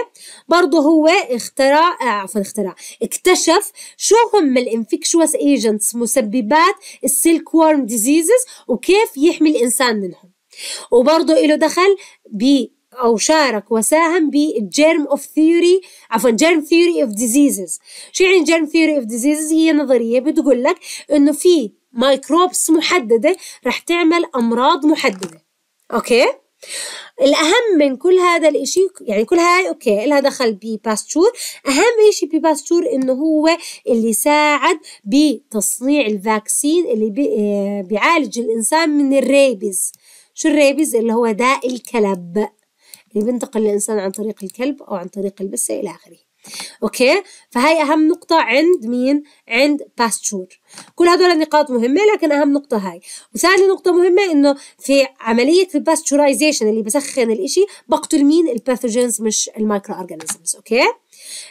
برضه هو اخترع آه، عفوا اخترع اكتشف شو هم الانفكشوس ايجنتس مسببات السيلك وورم ديزيزز وكيف يحمي الانسان منهم وبرضه له دخل ب او شارك وساهم بالجيرم اوف ثيوري عفوا جيرم ثيوري اوف ديزيزز شو يعني جيرم ثيوري اوف ديزيزز هي نظريه بتقول لك انه في مايكروبس محدده رح تعمل امراض محدده اوكي الأهم من كل هذا الإشي يعني كل هاي أوكي لها دخل بباستور أهم إشي بباستور إنه هو اللي ساعد بتصنيع الفاكسين اللي آه، بيعالج الإنسان من الريبز شو الريبز اللي هو داء الكلب اللي بينتقل الإنسان عن طريق الكلب أو عن طريق البسة إلى آخره اوكي فهي اهم نقطه عند مين عند باستور كل هدول نقاط مهمه لكن اهم نقطه هاي وثاني نقطه مهمه انه في عمليه الباستورايزيشن اللي بسخن الإشي بقتل مين الباثوجينز مش المايكرو اورجانيزمز اوكي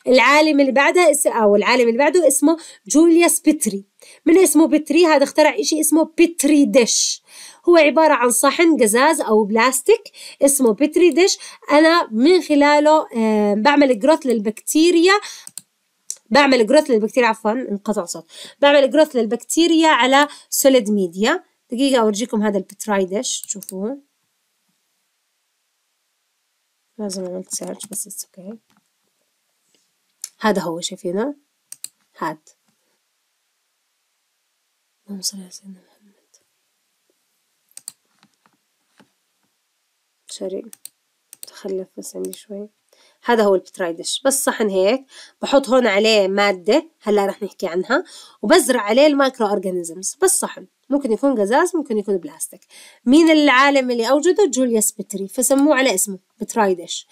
العالم اللي بعدها او العالم اللي بعده اسمه جولياس بيتري من اسمه بيتري هذا اخترع إشي اسمه بيتري ديش هو عبارة عن صحن قزاز أو بلاستيك اسمه بيتري ديش أنا من خلاله آه، بعمل جروث للبكتيريا بعمل جروث للبكتيريا عفوا انقطع صوت بعمل جروث للبكتيريا على سوليد ميديا دقيقة أورجيكم هذا البتراي ديش شوفوه لازم عملت سيرش بس اتس اوكي هذا هو شايفينه هاد اللهم صل على سيدنا شريحة تخلف بس عندي شوي هذا هو البتراي ديش بس صحن هيك بحط هون عليه مادة هلا رح نحكي عنها وبزرع عليه المايكرو اورجانيزمز بس صحن ممكن يكون قزاز ممكن يكون بلاستيك مين العالم اللي اوجده جوليوس بتري فسموه على اسمه بتراي ديش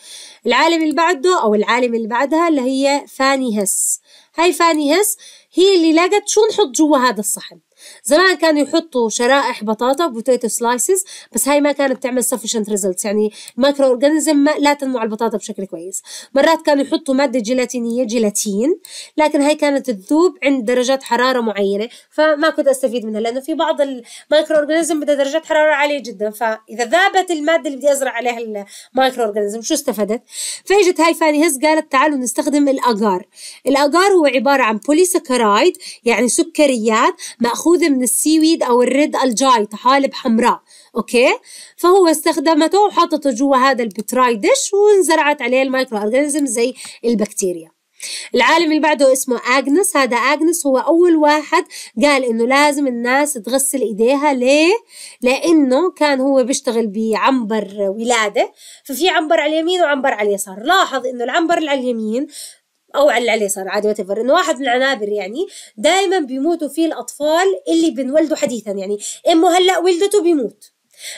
العالم اللي بعده او العالم اللي بعدها اللي هي فاني هس هاي فاني هس هي اللي لقت شو نحط جوا هذا الصحن زمان كانوا يحطوا شرائح بطاطا بوتيتو سلايسز بس هاي ما كانت تعمل سفشنت ريزلتس يعني المايكرو اورجانيزم لا تنمو على البطاطا بشكل كويس مرات كانوا يحطوا ماده جيلاتينيه جيلاتين لكن هاي كانت تذوب عند درجات حراره معينه فما كنت استفيد منها لانه في بعض المايكرو اورجانيزم بدها درجات حراره عاليه جدا فاذا ذابت الماده اللي بدي ازرع عليها المايكرو اورجانيزم شو استفدت فاجت هاي فاني هز قالت تعالوا نستخدم الاجار الاجار هو عباره عن بوليساكرايد يعني سكريات ماخوذ مأخوذة من السي ويد أو الريد الجاي طحالب حمراء أوكي فهو استخدمته وحطته جوا هذا البتراي ديش وانزرعت عليه المايكرو أورجانيزم زي البكتيريا العالم اللي بعده اسمه اجنس هذا اجنس هو اول واحد قال انه لازم الناس تغسل ايديها ليه لانه كان هو بيشتغل بعنبر ولاده ففي عنبر على اليمين وعنبر على اليسار لاحظ انه العنبر اللي على اليمين او على صار عادي وات انه واحد من العنابر يعني دائما بيموتوا فيه الاطفال اللي بنولدوا حديثا يعني امه هلا ولدته بيموت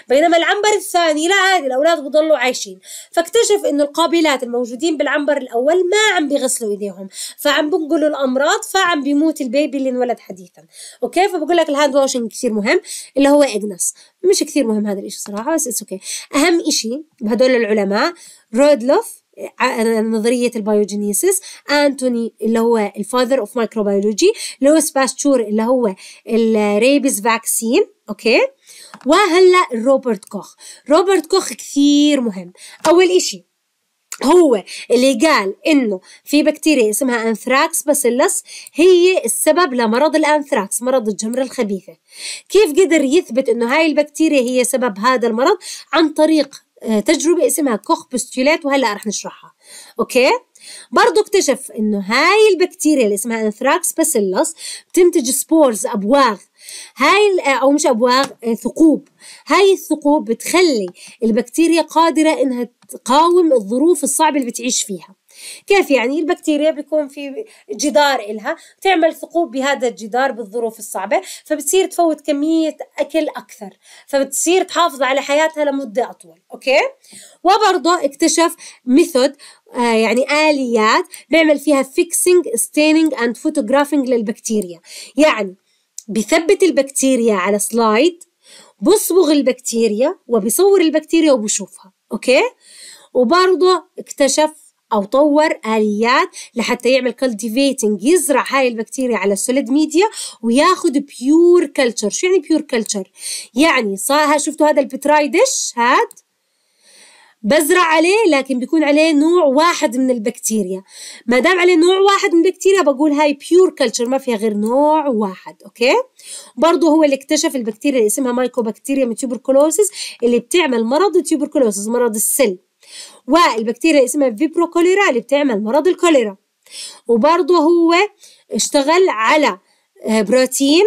بينما العنبر الثاني لا عادي الاولاد بضلوا عايشين فاكتشف انه القابلات الموجودين بالعنبر الاول ما عم بيغسلوا ايديهم فعم بنقلوا الامراض فعم بيموت البيبي اللي انولد حديثا اوكي فبقول لك الهاند واشنج كثير مهم اللي هو اجنس مش كثير مهم هذا الشيء صراحه بس اوكي اهم شيء بهدول العلماء رودلوف آه، آه، نظرية البيوجينيسيس أنتوني اللي هو الفاذر أوف مايكروبيولوجي لويس باستور اللي هو الريبس فاكسين أوكي وهلا روبرت كوخ روبرت كوخ كثير مهم أول إشي هو اللي قال انه في بكتيريا اسمها انثراكس باسيلس هي السبب لمرض الانثراكس مرض الجمرة الخبيثة كيف قدر يثبت انه هاي البكتيريا هي سبب هذا المرض عن طريق آه، تجربة اسمها كوخ بوستيولات وهلأ رح نشرحها أوكي برضه اكتشف انه هاي البكتيريا اللي اسمها انثراكس باسيلس بتنتج سبورز ابواغ هاي آه، او مش ابواغ آه، ثقوب هاي الثقوب بتخلي البكتيريا قادره انها تقاوم الظروف الصعبه اللي بتعيش فيها كيف يعني البكتيريا بيكون في جدار إلها تعمل ثقوب بهذا الجدار بالظروف الصعبة فبتصير تفوت كمية أكل أكثر فبتصير تحافظ على حياتها لمدة أطول أوكي وبرضه اكتشف ميثود آه يعني آليات بيعمل فيها فيكسينج ستينينج اند فوتوغرافينج للبكتيريا يعني بثبت البكتيريا على سلايد بصبغ البكتيريا وبصور البكتيريا وبشوفها اوكي وبرضه اكتشف او طور اليات لحتى يعمل كالتيفيتنج يزرع هاي البكتيريا على السوليد ميديا وياخذ بيور كلتشر شو يعني بيور كلتشر يعني صار شفتوا هذا البتراي ديش هاد بزرع عليه لكن بيكون عليه نوع واحد من البكتيريا ما دام عليه نوع واحد من البكتيريا بقول هاي بيور كلتشر ما فيها غير نوع واحد اوكي برضه هو اللي اكتشف البكتيريا اللي اسمها مايكوبكتيريا من تيوبركولوسيس اللي بتعمل مرض التيوبركولوسيس مرض السل والبكتيريا اسمها فيبرو كوليرا اللي بتعمل مرض الكوليرا وبرضه هو اشتغل على آه، بروتين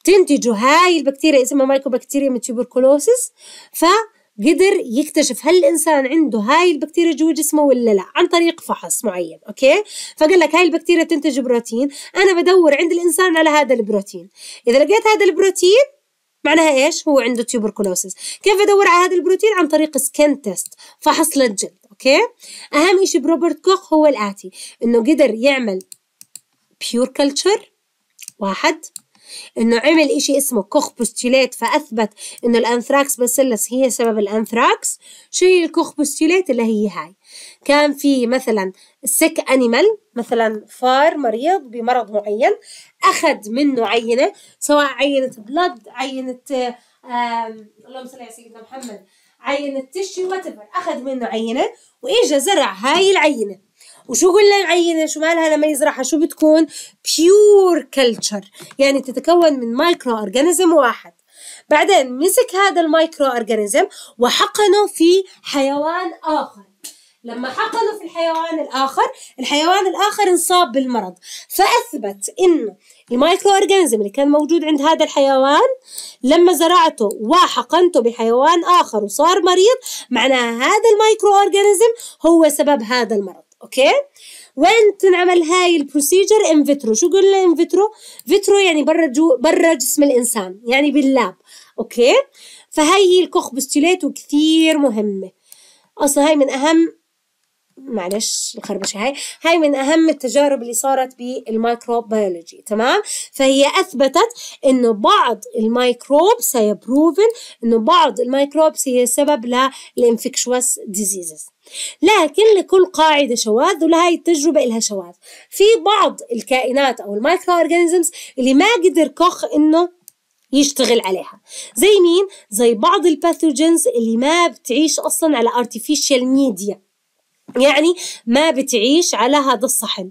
بتنتجه هاي البكتيريا اسمها مايكوبكتيريا تيوبركولوسيس فقدر يكتشف هل الانسان عنده هاي البكتيريا جوا جسمه ولا لا عن طريق فحص معين اوكي فقال لك هاي البكتيريا تنتج بروتين انا بدور عند الانسان على هذا البروتين اذا لقيت هذا البروتين معناها ايش هو عنده تيوبركلوسيس كيف ادور على هذا البروتين عن طريق سكين تيست فحص للجلد اوكي اهم شيء بروبرت كوخ هو الاتي انه قدر يعمل بيور كلتشر واحد انه عمل اشي اسمه كوخ بوستيليت فاثبت انه الانثراكس باسيلس هي سبب الانثراكس شو هي الكوخ بوستيليت اللي هي هاي كان في مثلا سيك انيمال مثلا فار مريض بمرض معين اخذ منه عينه سواء عينه بلد عينه اللهم صل على سيدنا محمد عينه تشي وات اخذ منه عينه واجا زرع هاي العينه وشو قلنا العينه شو مالها لما يزرعها شو بتكون بيور كلتشر يعني تتكون من مايكرو اورجانيزم واحد بعدين مسك هذا المايكرو اورجانيزم وحقنه في حيوان اخر لما حقنه في الحيوان الآخر الحيوان الآخر انصاب بالمرض فأثبت إنه المايكرو أورجانيزم اللي كان موجود عند هذا الحيوان لما زرعته وحقنته بحيوان آخر وصار مريض معناها هذا المايكرو أورجانيزم هو سبب هذا المرض اوكي وين تنعمل هاي البروسيجر ان فيترو شو قلنا ان فيترو فيترو يعني برا جو برا جسم الانسان يعني باللاب اوكي فهي هي الكوخ بوستوليت وكثير مهمه اصلا هاي من اهم معلش الخربشة هاي هاي من أهم التجارب اللي صارت بالمايكروبيولوجي تمام فهي أثبتت أنه بعض الميكروب سيبروفن أنه بعض الميكروب هي سبب للإنفكشوس ديزيزز لكن لكل قاعدة شواذ ولهي التجربة إلها شواذ في بعض الكائنات أو المايكرو أورجانيزمز اللي ما قدر كوخ إنه يشتغل عليها زي مين؟ زي بعض الباثوجنز اللي ما بتعيش أصلا على ارتفيشال ميديا يعني ما بتعيش على هذا الصحن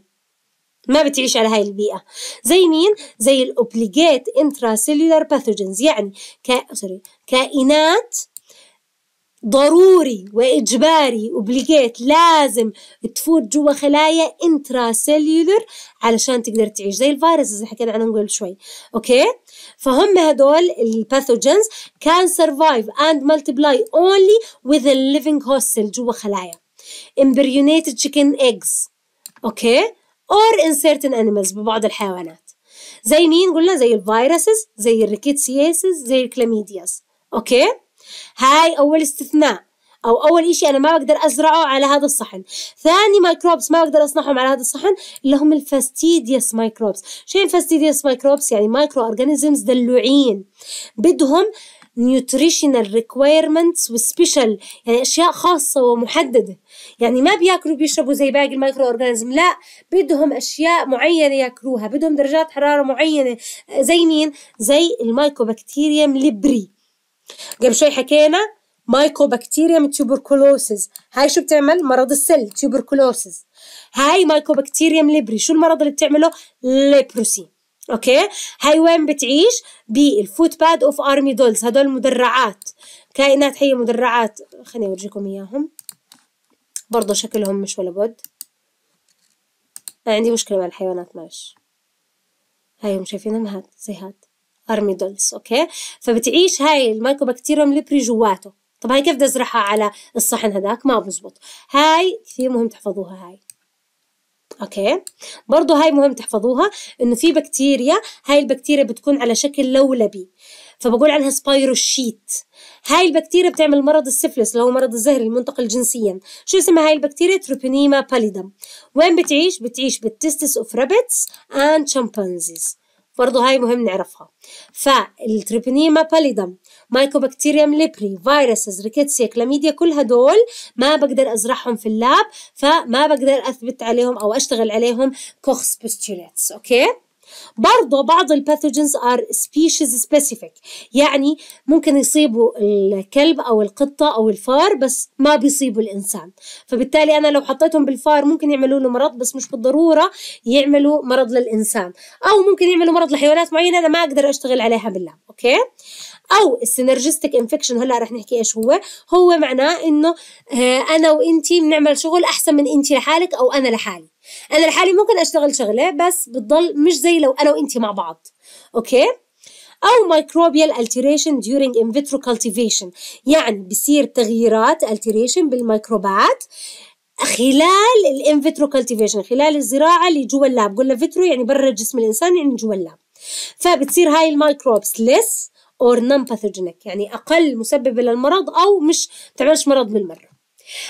ما بتعيش على هاي البيئة زي مين؟ زي الأوبليجيت انترا سيلولار باثوجنز يعني كا... سوري كائنات ضروري واجباري اوبليجيت لازم تفوت جوا خلايا انترا سيلولر علشان تقدر تعيش زي الفيروس اللي حكينا عنهم قبل شوي اوكي فهم هدول الباثوجنز كان سرفايف اند مالتيبلاي اونلي وذ هوست هوستل جوا خلايا امبريونيتد تشيكن ايجز اوكي اور ان سيرتن انيمالز ببعض الحيوانات زي مين قلنا زي الفيروسز زي الريكيتسياسز زي الكلاميدياس اوكي هاي أول استثناء أو أول إشي أنا ما بقدر أزرعه على هذا الصحن ثاني مايكروبس ما بقدر أصنعهم على هذا الصحن اللي هم الفاستيديوس مايكروبس شو يعني فاستيديوس مايكروبس يعني مايكرو أورجانيزمز دلوعين بدهم نيوتريشنال ريكويرمنتس وسبيشال يعني اشياء خاصه ومحدده يعني ما بياكلوا بيشربوا زي باقي المايكرو اورجانيزم لا بدهم اشياء معينه ياكلوها بدهم درجات حراره معينه زي مين زي المايكوبكتيريوم ليبري قبل شوي حكينا مايكوبكتيريا تيوبركولوسيس هاي شو بتعمل مرض السل تيوبركولوسيس هاي مايكوبكتيريم ليبري شو المرض اللي بتعمله ليبروسي اوكي هاي وين بتعيش بالفوت باد اوف ارمي دولز هدول مدرعات كائنات حيه مدرعات خليني اورجيكم اياهم برضه شكلهم مش ولا بد انا عندي مشكله مع الحيوانات معلش هاي هم شايفينهم هاد زي هاد ارميدولز اوكي فبتعيش هاي المايكوبكتيريوم ليبري جواته طب هاي كيف بدي ازرعها على الصحن هذاك ما بزبط هاي كثير مهم تحفظوها هاي اوكي برضه هاي مهم تحفظوها انه في بكتيريا هاي البكتيريا بتكون على شكل لولبي فبقول عنها سبايروشيت هاي البكتيريا بتعمل مرض السفلس اللي هو مرض الزهر المنتقل جنسيا شو اسمها هاي البكتيريا تروبينيما باليدم وين بتعيش بتعيش بالتستس اوف رابتس اند شمبانزيز برضو هاي مهم نعرفها فالتريبنيما باليدم مايكوبكتيريوم ليبري فيروسز ريكيتسيا كلاميديا كل هدول ما بقدر ازرعهم في اللاب فما بقدر اثبت عليهم او اشتغل عليهم كوخس بوستوليتس اوكي برضه بعض الباثوجنز ار سبيشيز سبيسيفيك يعني ممكن يصيبوا الكلب او القطه او الفار بس ما بيصيبوا الانسان فبالتالي انا لو حطيتهم بالفار ممكن يعملوا له مرض بس مش بالضروره يعملوا مرض للانسان او ممكن يعملوا مرض لحيوانات معينه انا ما اقدر اشتغل عليها بالله اوكي او السينرجستيك انفكشن هلا رح نحكي ايش هو هو معناه انه آه، انا وانتي بنعمل شغل احسن من انتي لحالك او انا لحالي انا لحالي ممكن اشتغل شغله بس بتضل مش زي لو انا وانت مع بعض اوكي او مايكروبيال التريشن during in vitro cultivation يعني بصير تغييرات التريشن بالميكروبات خلال الان فيترو كالتيفيشن خلال الزراعه اللي جوا اللاب قلنا فيترو يعني برا جسم الانسان يعني جوا اللاب فبتصير هاي الميكروبس ليس اور نون باثوجينيك يعني اقل مسببه للمرض او مش تعملش مرض بالمره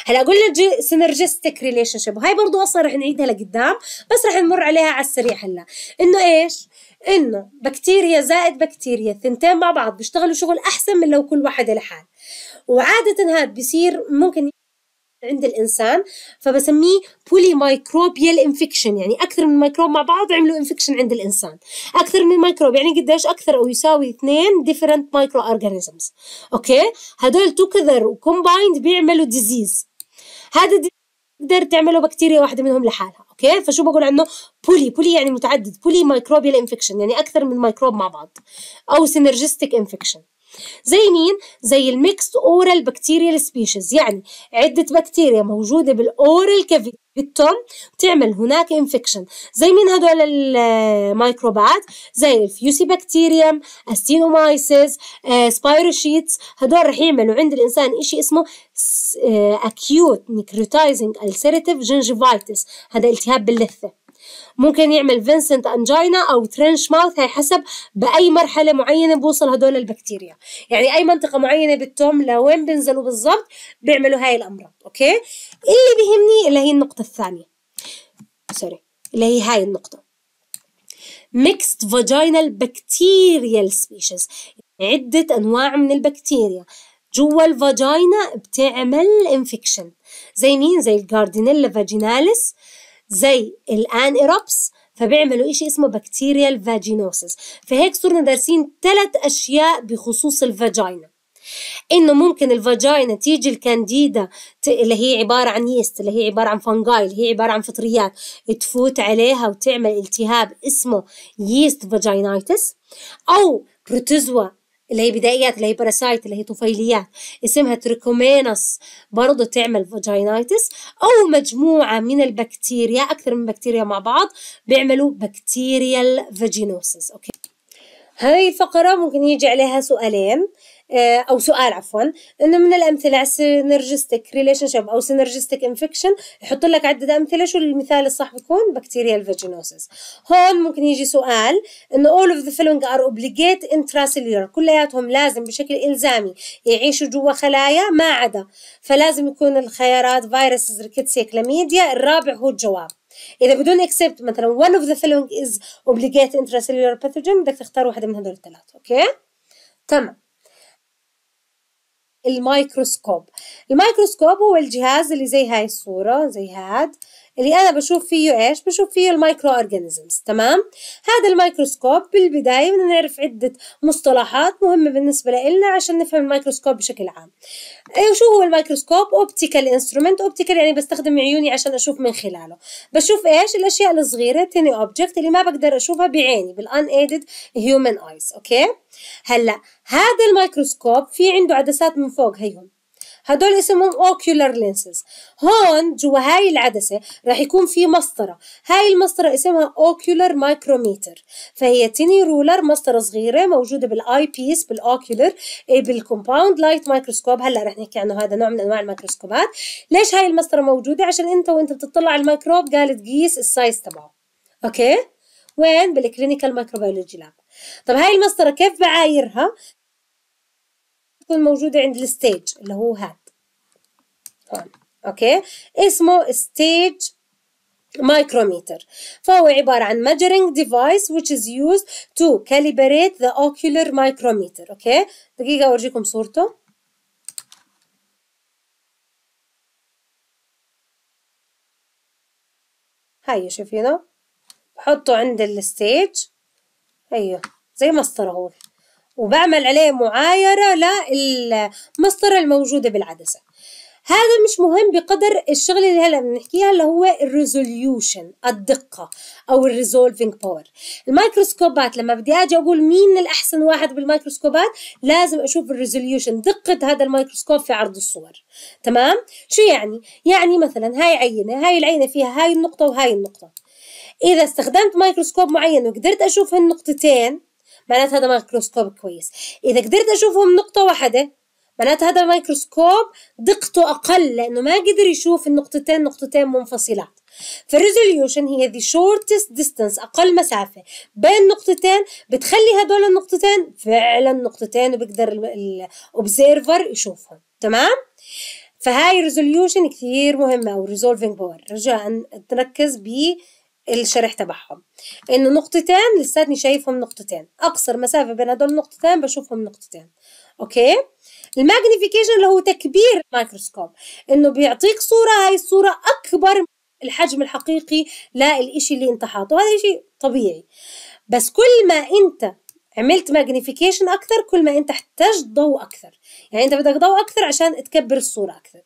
هلا قلنا جي سينرجستيك ريليشن شيب وهي برضه اصلا رح نعيدها لقدام بس رح نمر عليها على السريع هلا انه ايش انه بكتيريا زائد بكتيريا الثنتين مع بعض بيشتغلوا شغل احسن من لو كل واحده لحال وعادة هاد بصير ممكن عند الانسان فبسميه بولي مايكروبيال انفكشن يعني اكثر من ميكروب مع بعض عملوا انفكشن عند الانسان اكثر من ميكروب يعني قديش اكثر او يساوي اثنين ديفرنت مايكرو اورجانيزمز اوكي هدول توكذر وكومبايند بيعملوا ديزيز هذا دي تقدر تعمله بكتيريا واحده منهم لحالها اوكي فشو بقول عنه بولي بولي يعني متعدد بولي مايكروبيال انفكشن يعني اكثر من ميكروب مع بعض او سينرجستيك انفكشن زي مين؟ زي الميكس اورال بكتيريال سبيشيز يعني عدة بكتيريا موجودة بالاورال كافيتي بالتوم بتعمل هناك انفكشن زي مين هدول الميكروبات زي الفيوسي بكتيريم استينومايسيز آه، سبايروشيتس هدول رح يعملوا عند الانسان اشي اسمه اكيوت نيكروتايزنج السيريتيف جنجيفايتس هذا التهاب باللثه ممكن يعمل فينسنت انجينا او ترنش ماوث هي حسب باي مرحله معينه بوصل هدول البكتيريا يعني اي منطقه معينه بالتوم لوين بينزلوا بالضبط بيعملوا هاي الامراض اوكي إيه اللي بيهمني اللي هي النقطه الثانيه سوري اللي هي هاي النقطه mixed vaginal bacterial species عدة أنواع من البكتيريا جوا الفاجينا بتعمل انفكشن زي مين زي الجاردينيلا فاجيناليس زي الان ايروبس فبيعملوا شيء اسمه بكتيريال فاجينوسس فهيك صرنا دارسين ثلاث اشياء بخصوص الفاجينا انه ممكن الفاجينا تيجي الكانديدا اللي هي عباره عن يست اللي هي عباره عن فانجاي اللي هي عباره عن فطريات تفوت عليها وتعمل التهاب اسمه يست فاجينايتس او بروتوزوا اللي هي بدائيات اللي هي باراسايت اللي هي طفيليات اسمها تريكومينس برضو تعمل فاجينايتس أو مجموعة من البكتيريا أكثر من بكتيريا مع بعض بيعملوا بكتيريال فاجينوسس أوكي هاي الفقرة ممكن يجي عليها سؤالين آه، او سؤال عفوا انه من الامثله على السينرجستيك ريليشن شيب او سينرجستيك انفكشن يحط لك عده امثله شو المثال الصح بيكون بكتيريال فيجينوسيس هون ممكن يجي سؤال انه اول اوف ذا فيلونج ار اوبليجيت انتراسيلولر كلياتهم لازم بشكل الزامي يعيشوا جوا خلايا ما عدا فلازم يكون الخيارات فيروسز ريكيتسيا كلاميديا الرابع هو الجواب اذا بدون اكسبت مثلا أوف ذا the إز is إنترا intracellular باثوجين بدك تختار واحده من هذول الثلاثه اوكي تمام الميكروسكوب الميكروسكوب هو الجهاز اللي زي هاي الصورة زي هاد اللي انا بشوف فيه ايش بشوف فيه المايكرو اورجانيزمز تمام هذا الميكروسكوب بالبدايه بدنا نعرف عده مصطلحات مهمه بالنسبه لنا عشان نفهم الميكروسكوب بشكل عام إيه، شو هو الميكروسكوب اوبتيكال انسترومنت اوبتيكال يعني بستخدم عيوني عشان اشوف من خلاله بشوف ايش الاشياء الصغيره تيني اوبجكت اللي ما بقدر اشوفها بعيني بالان ايدد هيومن ايز اوكي هلا هذا الميكروسكوب في عنده عدسات من فوق هيهم هدول اسمهم اوكيولار لينسز هون جوا هاي العدسة رح يكون في مسطرة هاي المسطرة اسمها اوكيولار مايكروميتر فهي تيني رولر مسطرة صغيرة موجودة بالاي بيس بالاوكيولر بالكومباوند لايت مايكروسكوب هلا رح نحكي عنه هذا نوع من انواع الميكروسكوبات ليش هاي المسطرة موجودة عشان انت وانت بتطلع على الميكروب قال تقيس السايز تبعه اوكي وين بالكلينيكال مايكروبيولوجي لاب طب هاي المسطرة كيف بعايرها تكون موجودة عند الستيج اللي هو هاد هون طيب، أوكي اسمه ستيج مايكروميتر فهو عبارة عن measuring device which is used to calibrate the ocular micrometer أوكي دقيقة أورجيكم صورته هاي شايفينه بحطه عند الستيج هيو أيوه، زي مسطرة هو وبعمل عليه معايرة للمسطرة الموجودة بالعدسة هذا مش مهم بقدر الشغل اللي هلا بنحكيها اللي هو الريزوليوشن الدقه او الريزولفينج باور الميكروسكوبات لما بدي اجي اقول مين الاحسن واحد بالميكروسكوبات لازم اشوف الريزوليوشن دقه هذا الميكروسكوب في عرض الصور تمام شو يعني يعني مثلا هاي عينه هاي العينه فيها هاي النقطه وهاي النقطه اذا استخدمت ميكروسكوب معين وقدرت اشوف هالنقطتين معناتها هذا مايكروسكوب كويس اذا قدرت اشوفه من نقطه واحده معناتها هذا الميكروسكوب دقته اقل لانه ما قدر يشوف النقطتين نقطتين منفصلات فالريزوليوشن هي the shortest distance أقل مسافة بين نقطتين بتخلي هدول النقطتين فعلا نقطتين وبقدر الأوبزيرفر يشوفهم تمام؟ فهاي الريزوليوشن كثير مهمة أو resolving power رجاء تركز ب الشرح تبعهم انه نقطتين لساتني شايفهم نقطتين اقصر مسافه بين هدول النقطتين بشوفهم نقطتين اوكي الماجنيفيكيشن اللي هو تكبير الميكروسكوب انه بيعطيك صوره هاي الصوره اكبر الحجم الحقيقي للإشي اللي انت حاطه هذا شيء طبيعي بس كل ما انت عملت ماجنيفيكيشن اكثر كل ما انت احتجت ضوء اكثر يعني انت بدك ضوء اكثر عشان تكبر الصوره اكثر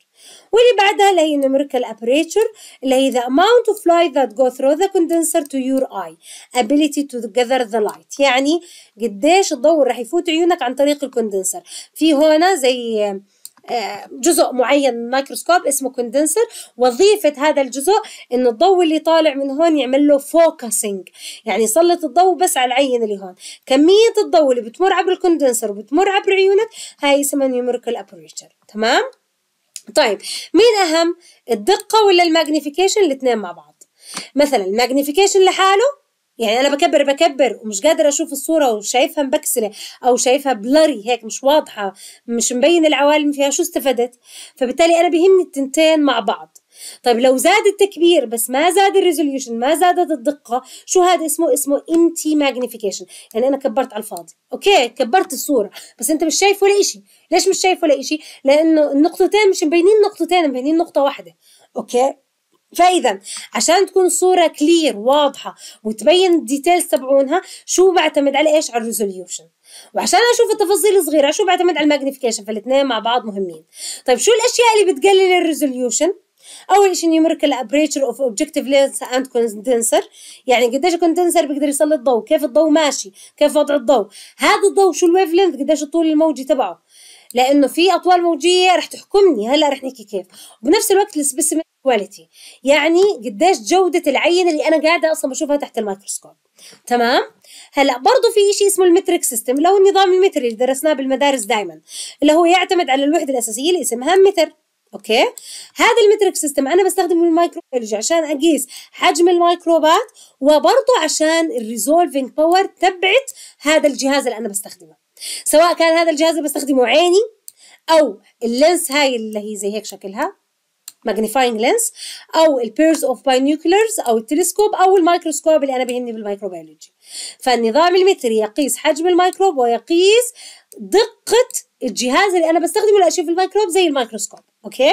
واللي بعدها اللي هي numerical aperture اللي هي the amount of light that go through the condenser to your eye ability to gather the light يعني قديش الضوء راح يفوت عيونك عن طريق الكوندنسر في هنا زي آه، جزء معين من الميكروسكوب اسمه كوندنسر وظيفة هذا الجزء ان الضوء اللي طالع من هون يعمل له فوكسنج يعني يسلط الضوء بس على العين اللي هون كمية الضوء اللي بتمر عبر الكوندنسر وبتمر عبر عيونك هاي اسمها نيوميركال ابريتشر تمام طيب مين أهم الدقة ولا الماجنيفيكيشن الاتنين مع بعض مثلا الماجنيفيكيشن لحاله يعني انا بكبر بكبر ومش قادر اشوف الصوره وشايفها مبكسله او شايفها بلري هيك مش واضحه مش مبين العوالم فيها شو استفدت فبالتالي انا بيهمني التنتين مع بعض طيب لو زاد التكبير بس ما زاد الريزوليوشن ما زادت الدقه شو هذا اسمه اسمه انتي ماجنيفيكيشن يعني انا كبرت على الفاضي اوكي كبرت الصوره بس انت مش شايف ولا شيء ليش مش شايف ولا شيء لانه النقطتين مش مبينين نقطتين مبينين نقطه واحده اوكي فاذا عشان تكون الصوره كلير واضحه وتبين الديتيلز تبعونها شو بعتمد على ايش على الريزوليوشن وعشان اشوف التفاصيل الصغيره شو بعتمد على الماجنيفيكيشن فالاثنين مع بعض مهمين طيب شو الاشياء اللي بتقلل الريزوليوشن اول شيء نيوميريكال ابريتشر اوف اوبجكتيف لينس اند كوندنسر يعني قديش الكوندنسر بيقدر يسلط الضوء كيف الضوء ماشي كيف وضع الضوء هذا الضوء شو الويف لينث قديش الطول الموجي تبعه لانه في اطوال موجيه رح تحكمني هلا رح نحكي كيف وبنفس الوقت السبيسيمين كواليتي يعني قديش جوده العينه اللي انا قاعده اصلا بشوفها تحت الميكروسكوب تمام هلا برضه في شيء اسمه المتريك سيستم اللي هو النظام المتري اللي درسناه بالمدارس دائما اللي هو يعتمد على الوحده الاساسيه اللي اسمها متر اوكي هذا المترك سيستم انا بستخدمه بالمايكروبيولوجي عشان اقيس حجم الميكروبات وبرضه عشان الريزولفينج باور تبعت هذا الجهاز اللي انا بستخدمه سواء كان هذا الجهاز اللي بستخدمه عيني او اللينس هاي اللي هي زي هيك شكلها ماجنيفاينج لينس او البيرز اوف باينيوكلرز او التلسكوب او الميكروسكوب اللي انا بيهمني بالميكروبيولوجي فالنظام المتري يقيس حجم الميكروب ويقيس دقه الجهاز اللي انا بستخدمه لاشوف الميكروب زي الميكروسكوب اوكي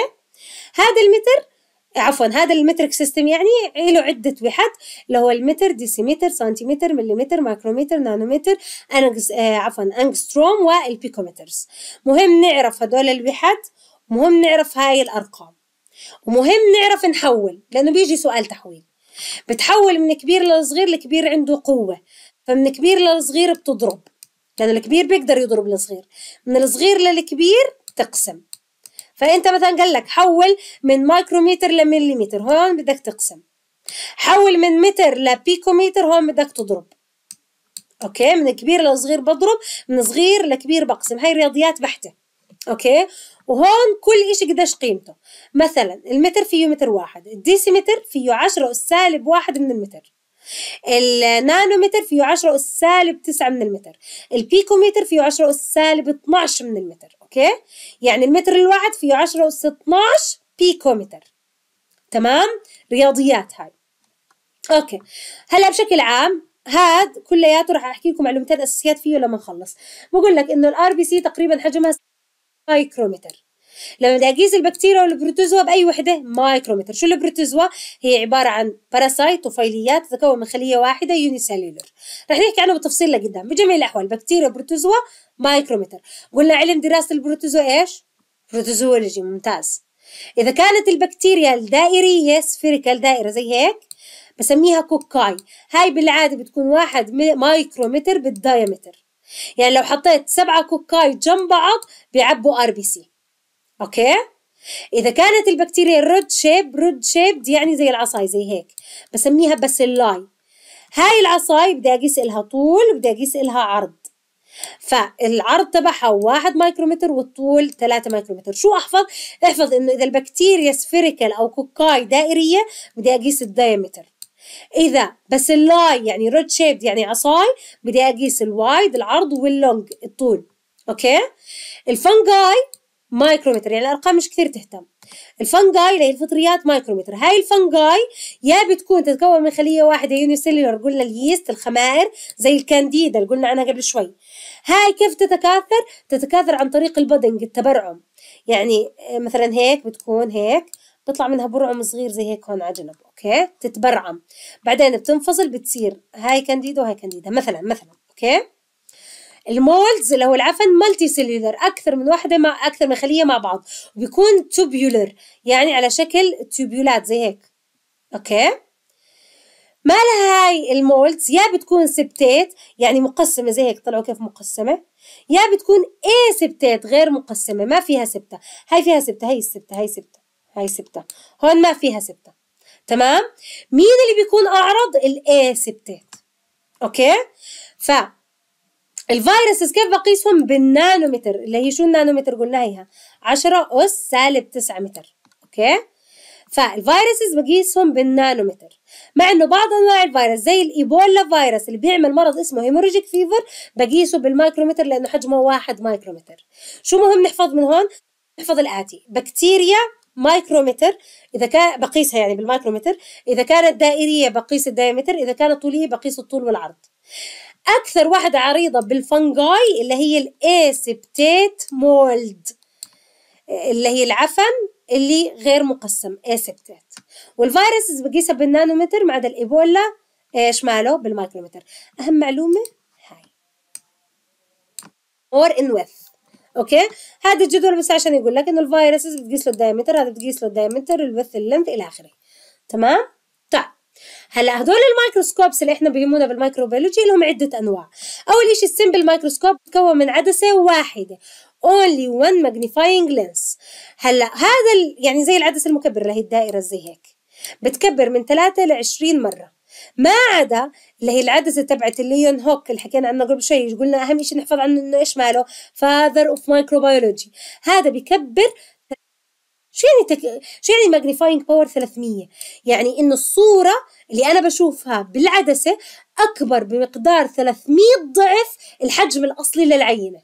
هذا المتر عفوا هذا المترك سيستم يعني له عدة وحد اللي هو المتر ديسيمتر سنتيمتر مليمتر مايكرومتر نانومتر أنجس آه عفوا أنجستروم والبيكومترز مهم نعرف هدول الوحد مهم نعرف هاي الأرقام ومهم نعرف نحول لأنه بيجي سؤال تحويل بتحول من كبير للصغير الكبير عنده قوة فمن كبير للصغير بتضرب لأنه الكبير بيقدر يضرب الصغير من الصغير للكبير تقسم فانت مثلا قال لك حول من مايكروميتر لمليمتر هون بدك تقسم حول من متر لبيكوميتر هون بدك تضرب اوكي من كبير لصغير بضرب من صغير لكبير بقسم هاي رياضيات بحته اوكي وهون كل إشي قديش قيمته مثلا المتر فيه متر واحد الديسيمتر فيه عشرة سالب واحد من المتر النانومتر فيه 10 أس سالب 9 من المتر البيكومتر فيه 10 أس سالب 12 من المتر أوكي يعني المتر الواحد فيه 10 أس 12 بيكومتر تمام رياضيات هاي أوكي هلا بشكل عام هاد كلياته رح احكي لكم معلومتين اساسيات فيه لما نخلص بقول لك انه الـ بي سي تقريبا حجمها مايكرومتر لما بدي اقيس البكتيريا والبروتوزوا باي وحده مايكرومتر شو البروتوزوا هي عباره عن باراسايت وفيليات تتكون من خليه واحده يونيسيلولر رح نحكي عنها بالتفصيل لقدام بجميع الاحوال بكتيريا بروتوزوا مايكرومتر قلنا علم دراسه البروتوزوا ايش بروتوزولوجي ممتاز اذا كانت البكتيريا الدائريه سفيريكال دائره زي هيك بسميها كوكاي هاي بالعاده بتكون واحد مايكرومتر بالدايمتر يعني لو حطيت سبعة كوكاي جنب بعض بيعبوا ار بي سي اوكي اذا كانت البكتيريا رود شيب رود شيب يعني زي العصاي زي هيك بسميها باسيلاي هاي العصاي بدي اقيس لها طول وبدي اقيس لها عرض فالعرض تبعها واحد مايكرومتر والطول 3 مايكرومتر شو احفظ احفظ انه اذا البكتيريا سفيريكال او كوكاي دائريه بدي اقيس الدايمتر اذا بس اللاي يعني رود شيب يعني عصاي بدي اقيس الوايد العرض واللونج الطول اوكي الفنجاي مايكرومتر يعني الارقام مش كثير تهتم الفنجاي اللي هي الفطريات مايكرومتر هاي الفنجاي يا بتكون تتكون من خليه واحده يونيسيلولر قلنا اليست الخمائر زي الكانديدا اللي قلنا عنها قبل شوي هاي كيف تتكاثر تتكاثر عن طريق البودنج التبرعم يعني آه، مثلا هيك بتكون هيك بيطلع منها برعم صغير زي هيك هون على جنب اوكي تتبرعم بعدين بتنفصل بتصير هاي كانديدا وهاي كانديدا مثلا مثلا اوكي المولدز اللي هو العفن مالتي سيلولر اكثر من واحده مع اكثر من خليه مع بعض بيكون توبيولر يعني على شكل توبيولات زي هيك اوكي مالها هاي المولدز يا بتكون سبتات يعني مقسمه زي هيك طلعوا كيف مقسمه يا بتكون اي سبتات غير مقسمه ما فيها سبته هاي فيها سبته هاي السبته هاي سبته هاي سبته هون ما فيها سبته تمام مين اللي بيكون اعرض الاي سبتات اوكي ف الفيروسز كيف بقيسهم بالنانومتر اللي هي شو النانومتر قلنا هيها 10 أس سالب 9 متر أوكي فالفيروسز بقيسهم بالنانومتر مع انه بعض انواع الفيروس زي الايبولا فيروس اللي بيعمل مرض اسمه هيموريجيك فيفر بقيسه بالمايكرومتر لانه حجمه واحد مايكرومتر شو مهم نحفظ من هون نحفظ الاتي بكتيريا مايكرومتر اذا كان بقيسها يعني بالمايكرومتر اذا كانت دائريه بقيس الدايمتر اذا كانت طوليه بقيس الطول والعرض أكثر واحدة عريضة بالفنجاي اللي هي الاسبتيت مولد اللي هي العفن اللي غير مقسم اسبتيت والفيروس بقيسها بالنانومتر ما عدا الإيبولا ايش ماله بالمايكرومتر أهم معلومة هاي اور ان ويث اوكي هذا الجدول بس عشان يقول لك انه الفيروس بتقيس له الدايمتر هذا بتقيس له الدايمتر الوث اللينث الى اخره تمام هلا هدول الميكروسكوبس اللي احنا بيهمونا بالميكروبيولوجي لهم عده انواع اول شيء السمبل مايكروسكوب تكون من عدسه واحده only one magnifying lens هلا هذا يعني زي العدسه المكبره اللي هي الدائره زي هيك بتكبر من 3 ل 20 مره ما عدا اللي هي العدسه تبعت الليون هوك اللي حكينا عنها قبل شوي قلنا اهم شيء نحفظ عنه انه ايش ماله فاذر اوف مايكروبيولوجي هذا بكبر شو يعني تك... شو يعني ماجنيفاينج باور 300 يعني انه الصوره اللي انا بشوفها بالعدسه اكبر بمقدار 300 ضعف الحجم الاصلي للعينه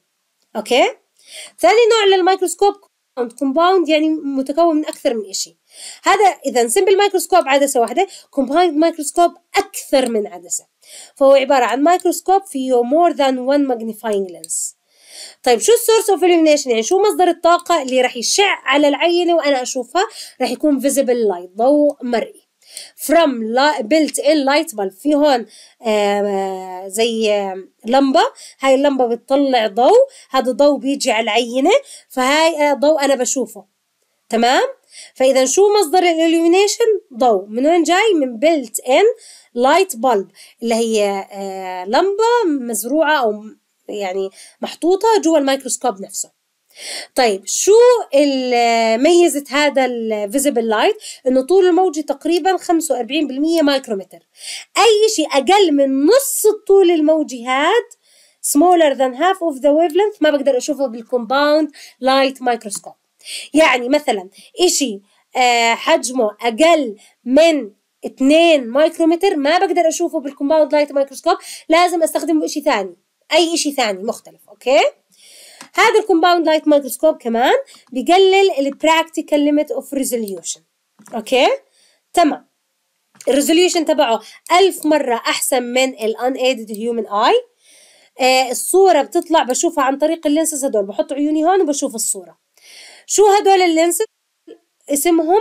اوكي ثاني نوع للميكروسكوب كومباوند يعني متكون من اكثر من شيء هذا اذا سمبل مايكروسكوب عدسه واحده كومباوند مايكروسكوب اكثر من عدسه فهو عباره عن مايكروسكوب فيه مور ذان 1 ماجنيفاينج لينس. طيب شو السورس اوف illumination يعني شو مصدر الطاقه اللي راح يشع على العينه وانا اشوفها راح يكون فيزيبل لايت ضوء مرئي from built in light bulb في هون آه، زي لمبة هاي اللمبة بتطلع ضوء هذا ضوء بيجي على العينة فهاي آه، ضوء أنا بشوفه تمام فإذا شو مصدر الإليومينيشن ضوء من وين جاي من built in light bulb اللي هي آه، لمبة مزروعة أو يعني محطوطة جوه الميكروسكوب نفسه طيب شو ميزة هذا الفيزيبل لايت انه طول الموجة تقريبا 45% مايكرومتر اي شيء اقل من نص الطول الموجي هاد smaller than half of the wavelength ما بقدر اشوفه بالكومباوند لايت مايكروسكوب يعني مثلا اشي آه، حجمه اقل من 2 مايكرومتر ما بقدر اشوفه بالكومباوند لايت مايكروسكوب لازم استخدمه اشي ثاني اي شيء ثاني مختلف اوكي هذا الكومباوند لايت مايكروسكوب كمان بيقلل البراكتيكال ليميت اوف ريزوليوشن اوكي تمام الريزوليوشن تبعه 1000 مرة أحسن من الان ايدد هيومن اي الصورة بتطلع بشوفها عن طريق اللينسز هدول بحط عيوني هون وبشوف الصورة شو هدول اللينسز اسمهم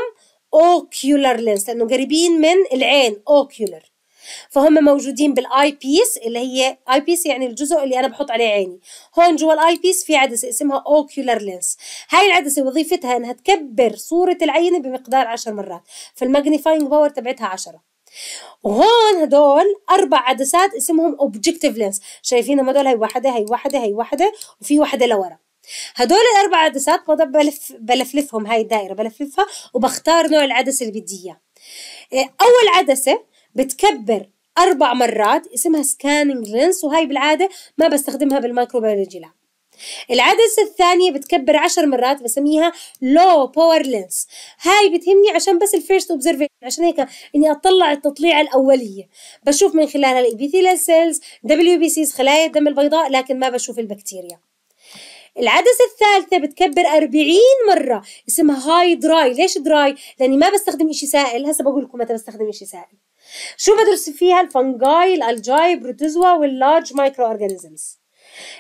اوكيولار لينس لأنه قريبين من العين اوكيولار فهم موجودين بالاي بيس اللي هي اي بيس يعني الجزء اللي انا بحط عليه عيني هون جوا الاي بيس في عدسه اسمها اوكيولار لينس هاي العدسه وظيفتها انها تكبر صوره العينه بمقدار 10 مرات فالماجنيفاينج باور تبعتها 10 وهون هدول اربع عدسات اسمهم اوبجكتيف لينس شايفينهم هدول هي واحده هي واحده هي واحده وفي واحده لورا هدول الاربع عدسات بضل بلف بلفلفهم هاي الدائره بلفلفها وبختار نوع العدسه اللي بدي اياه إيه، اول عدسه بتكبر أربع مرات اسمها سكاننج لينس وهي بالعادة ما بستخدمها بالمايكروبيولوجي لا العدسة الثانية بتكبر عشر مرات بسميها لو باور لينس هاي بتهمني عشان بس الفيرست اوبزرفيشن عشان هيك اني اطلع التطليعة الاولية بشوف من خلالها الابيثيلال سيلز دبليو بي سيز خلايا الدم البيضاء لكن ما بشوف البكتيريا العدسة الثالثة بتكبر 40 مرة اسمها هاي دراي ليش دراي؟ لأني ما بستخدم إشي سائل هسا بقول لكم متى بستخدم إشي سائل شو بدرس فيها الفنجاي الالجاي بروتوزوا واللارج مايكرو اورجانيزمز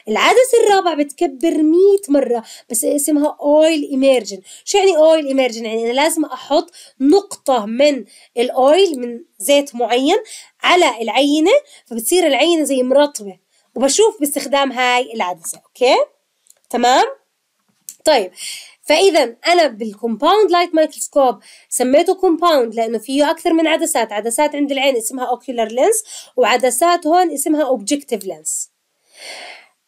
العدس الرابع بتكبر 100 مرة بس اسمها اويل ايمرجن شو يعني اويل ايمرجن يعني انا لازم احط نقطة من الاويل من زيت معين على العينة فبتصير العينة زي مرطبة وبشوف باستخدام هاي العدسة اوكي تمام طيب فاذا انا بالكومباوند لايت مايكروسكوب سميته كومباوند لانه فيه اكثر من عدسات عدسات عند العين اسمها اوكيولار لينس وعدسات هون اسمها اوبجكتيف لينس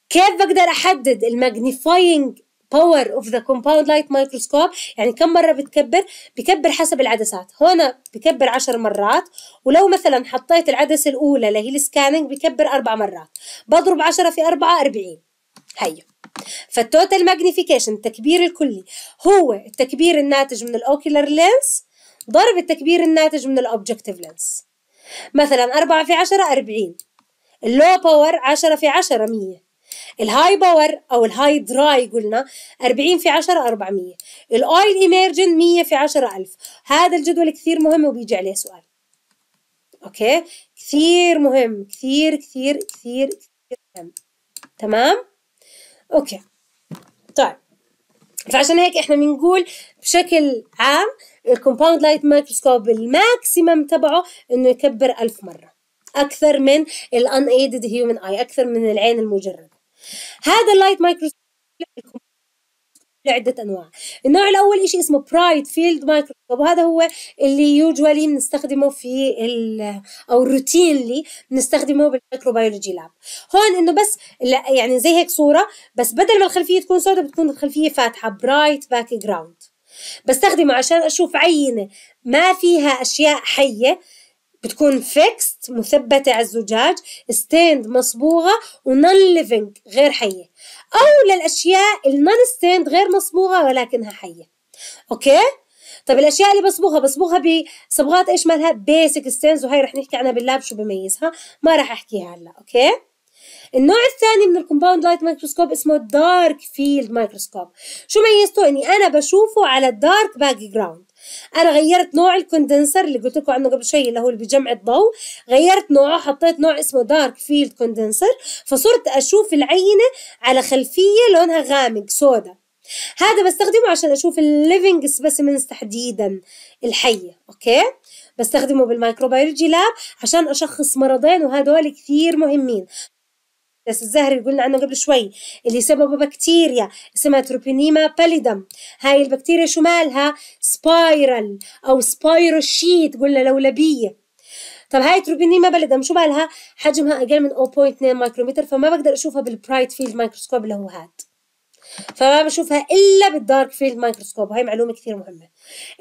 كيف بقدر احدد الماجنيفاينج باور اوف ذا كومباوند لايت مايكروسكوب يعني كم مره بتكبر بكبر حسب العدسات هنا بكبر 10 مرات ولو مثلا حطيت العدسه الاولى اللي هي السكاننج بكبر اربع مرات بضرب 10 في 4 40 هيو فالتوتال ماجنيفيكيشن التكبير الكلي هو التكبير الناتج من الاوكيلر لينس ضرب التكبير الناتج من الاوبجكتيف لينس مثلا 4 في 10 40 اللو باور 10 في 10 100 الهاي باور او الهاي دراي قلنا 40 في 10 400 الاويل ايمرجن 100 في 10 1000 هذا الجدول كثير مهم وبيجي عليه سؤال اوكي كثير مهم كثير كثير كثير, كثير مهم تمام اوكي طيب فعشان هيك احنا بنقول بشكل عام الكومباوند لايت مايكروسكوب الماكسيمم تبعه انه يكبر ألف مرة أكثر من الان ايدد هيومن اي أكثر من العين المجردة هذا اللايت مايكروسكوب لعدة أنواع النوع الأول شيء اسمه برايت فيلد مايكروسكوب وهذا هو اللي يوجوالي بنستخدمه في ال أو روتينلي بنستخدمه بالميكروبيولوجي لاب هون إنه بس يعني زي هيك صورة بس بدل ما الخلفية تكون سوداء بتكون الخلفية فاتحة برايت باك جراوند بستخدمه عشان أشوف عينة ما فيها أشياء حية بتكون فيكست مثبتة على الزجاج ستيند مصبوغة ونون ليفينج غير حية أو للأشياء النون ستيند غير مصبوغة ولكنها حية أوكي؟ طيب الاشياء اللي بصبغها بصبغها بصبغات ايش مالها بيسك ستينز وهي رح نحكي عنها باللاب شو بميزها ما رح احكيها هلا اوكي النوع الثاني من الكومباوند لايت مايكروسكوب اسمه دارك فيلد مايكروسكوب شو ميزته اني انا بشوفه على الدارك باك جراوند انا غيرت نوع الكوندنسر اللي قلت لكم عنه قبل شوي اللي هو اللي بجمع الضوء غيرت نوعه حطيت نوع اسمه دارك فيلد كوندنسر فصرت اشوف العينه على خلفيه لونها غامق سودا هذا بستخدمه عشان اشوف الليفنج سبيسيمنز تحديدا الحيه اوكي بستخدمه بالمايكروبيولوجي لاب عشان اشخص مرضين وهذول كثير مهمين بس الزهري اللي قلنا عنه قبل شوي اللي سببه بكتيريا اسمها تروبينيما باليدم هاي البكتيريا شو مالها سبايرال او سبايروشيت قلنا لولبيه طب هاي تروبينيما باليدم شو مالها حجمها اقل من 0.2 مايكرومتر فما بقدر اشوفها بالبرايت فيلد مايكروسكوب اللي هو هاد فما بشوفها الا بالدارك فيلد مايكروسكوب هاي معلومه كثير مهمه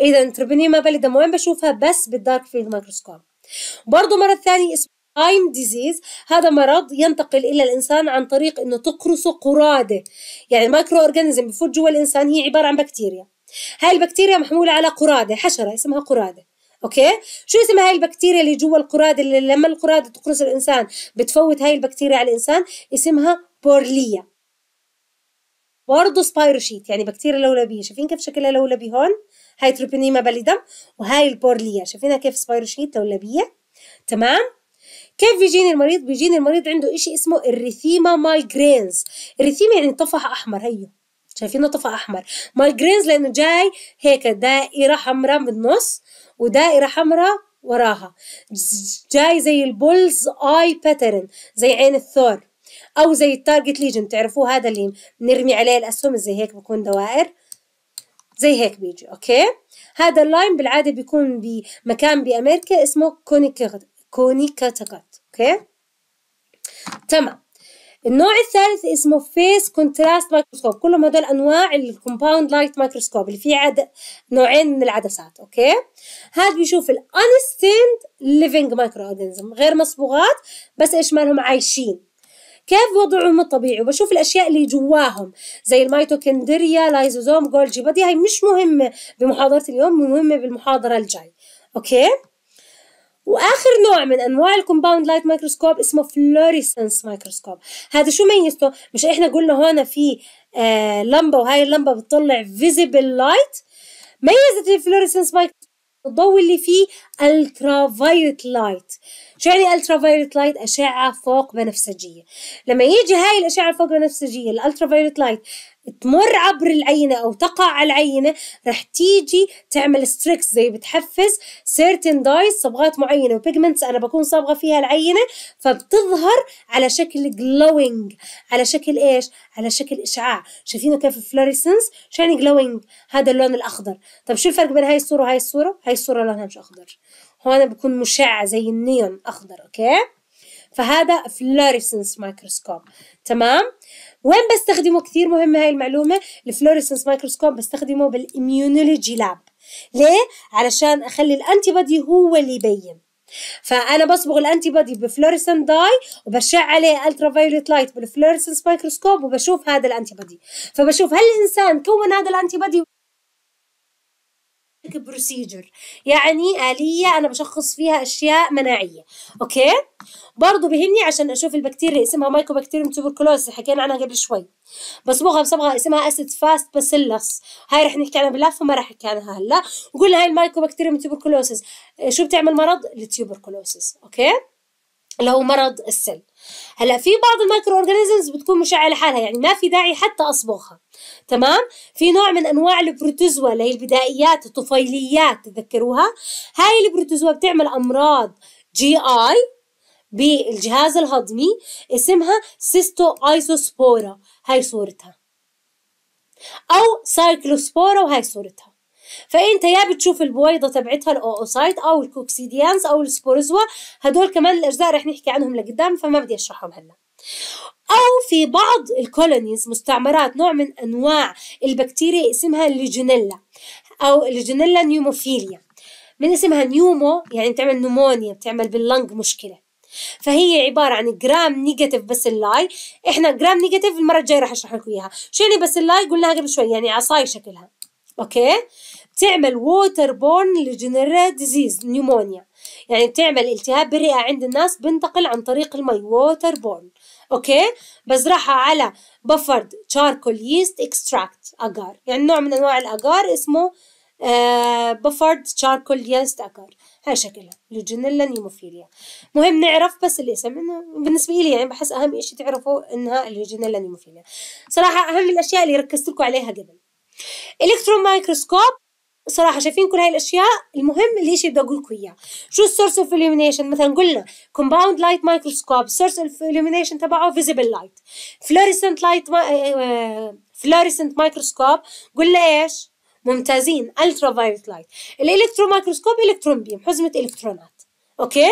اذا تروبينيما باليدم وين بشوفها بس بالدارك فيلد مايكروسكوب برضه مرة ثانية تايم ديزيز هذا مرض ينتقل الى الانسان عن طريق انه تقرصه قراده يعني مايكرو اورجانيزم بفوت جوا الانسان هي عباره عن بكتيريا هاي البكتيريا محموله على قراده حشره اسمها قراده اوكي شو اسمها هاي البكتيريا اللي جوا القراده اللي لما القراده تقرص الانسان بتفوت هاي البكتيريا على الانسان اسمها بورليا برضه سبايروشيت يعني بكتيريا لولبيه شايفين كيف شكلها لولبي هون هاي تروبينيما باليدم وهاي البورليا شايفينها كيف سبايروشيت لولبيه تمام كيف بيجيني المريض بيجيني المريض عنده إشي اسمه الريثيما مايجرينز الريثيما يعني طفح أحمر هيو شايفينه طفح احمر مايجرينز لانه جاي هيك دائره حمراء بالنص ودائره حمراء وراها جاي زي البولز اي باترن زي عين الثور او زي التارجت ليجن تعرفوه هذا اللي بنرمي عليه الاسهم زي هيك بكون دوائر زي هيك بيجي اوكي هذا اللاين بالعاده بيكون بمكان بامريكا اسمه كونيكا كونيكا اوكي تمام النوع الثالث اسمه فيس كونتراست مايكروسكوب كلهم هذول انواع الكومباوند لايت مايكروسكوب اللي فيه عد... نوعين من العدسات اوكي هذا بيشوف الانستيند ليفينج مايكرو اورجانيزم غير مصبوغات بس ايش مالهم عايشين كيف وضعهم الطبيعي وبشوف الاشياء اللي جواهم زي الميتوكندريا لايزوزوم جولجي بدي هاي مش مهمه بمحاضره اليوم مهمه بالمحاضره الجاي اوكي واخر نوع من انواع الكومباوند لايت مايكروسكوب اسمه فلوريسنس مايكروسكوب هذا شو ميزته مش احنا قلنا هون في آه لمبه وهاي اللمبه بتطلع فيزيبل لايت ميزه الفلوريسنس مايكروسكوب الضوء اللي فيه الترا فايولت لايت شو يعني الترا فايولت لايت اشعه فوق بنفسجيه لما يجي هاي الاشعه الفوق بنفسجيه الالترا فايولت لايت تمر عبر العينة أو تقع على العينة رح تيجي تعمل ستريكس زي بتحفز سيرتين دايز صبغات معينة وبيجمنتس أنا بكون صابغة فيها العينة فبتظهر على شكل glowing على شكل إيش؟ على شكل إشعاع شايفينه كيف فلوريسنس شو يعني glowing هذا اللون الأخضر طب شو الفرق بين هاي الصورة وهاي الصورة؟ هاي الصورة لونها مش أخضر هون بكون مشع زي النيون أخضر أوكي؟ فهذا فلوريسنس مايكروسكوب تمام؟ وين بستخدمه كثير مهمه هاي المعلومه الفلوريسنس مايكروسكوب بستخدمه بالاميونولوجي لاب ليه علشان اخلي الانتي بادي هو اللي يبين فانا بصبغ الانتي بادي بفلوريسنت داي وبشع عليه الترا فيوليت لايت بالفلوريسنس مايكروسكوب وبشوف هذا الانتي بادي فبشوف هل الانسان كون هذا الانتي بادي بروسيجر يعني آلية أنا بشخص فيها أشياء مناعية أوكي برضه بهمني عشان أشوف البكتيريا اسمها مايكوبكتيريوم توبركلوز حكينا عنها قبل شوي بصمغها بصبغة اسمها أسيد فاست باسيلس هاي رح نحكي عنها باللفة وما رح أحكي عنها هلا وقلنا هاي المايكوبكتيريوم توبركلوز شو بتعمل مرض؟ التوبركلوز أوكي اللي هو مرض السل هلا في بعض المايكرو اورجانيزمز بتكون مشعه لحالها يعني ما في داعي حتى اصبغها تمام في نوع من انواع البروتوزوا اللي هي البدائيات الطفيليات تذكروها هاي البروتوزوا بتعمل امراض جي اي بالجهاز الهضمي اسمها سيستو ايزوسبورا هاي صورتها او سايكلوسبورا وهاي صورتها فانت يا بتشوف البويضه تبعتها الاوسايت او الكوكسيديانز او السبورزوا هدول كمان الاجزاء رح نحكي عنهم لقدام فما بدي اشرحهم هلا أو في بعض الكولونيز مستعمرات نوع من أنواع البكتيريا اسمها ليجونيلا أو ليجونيلا نيوموفيليا من اسمها نيومو يعني بتعمل نمونيا بتعمل باللنج مشكلة فهي عبارة عن جرام نيجاتيف اللاي احنا جرام نيجاتيف المرة الجاية رح اشرح لكم اياها شو يعني اللاي قلناها قبل شوي يعني عصاي شكلها اوكي بتعمل ووتر بورن لجنرال ديزيز نيومونيا يعني بتعمل التهاب بالرئة عند الناس بنتقل عن طريق المي ووتر بورن اوكي بزرعها على بفرد تشاركول ييست اكستراكت اجار يعني نوع من انواع الاجار اسمه بفرد تشاركول ييست اجار هاي شكلها لوجينيلا نيموفيليا مهم نعرف بس الاسم انه بالنسبه لي يعني بحس اهم شيء تعرفوا انها لوجينيلا نيموفيليا صراحه اهم الاشياء اللي ركزت لكم عليها قبل الكترون مايكروسكوب صراحه شايفين كل هاي الاشياء المهم الاشي بدي اقول لكم اياه شو السورس اوف illumination مثلا قلنا كومباوند لايت مايكروسكوب السورس اوف illumination تبعه فيزيبل لايت فلوريسنت لايت فلوريسنت مايكروسكوب قلنا ايش ممتازين الترا فايولت لايت الالكترو مايكروسكوب الكترون بيم حزمه الكترونات اوكي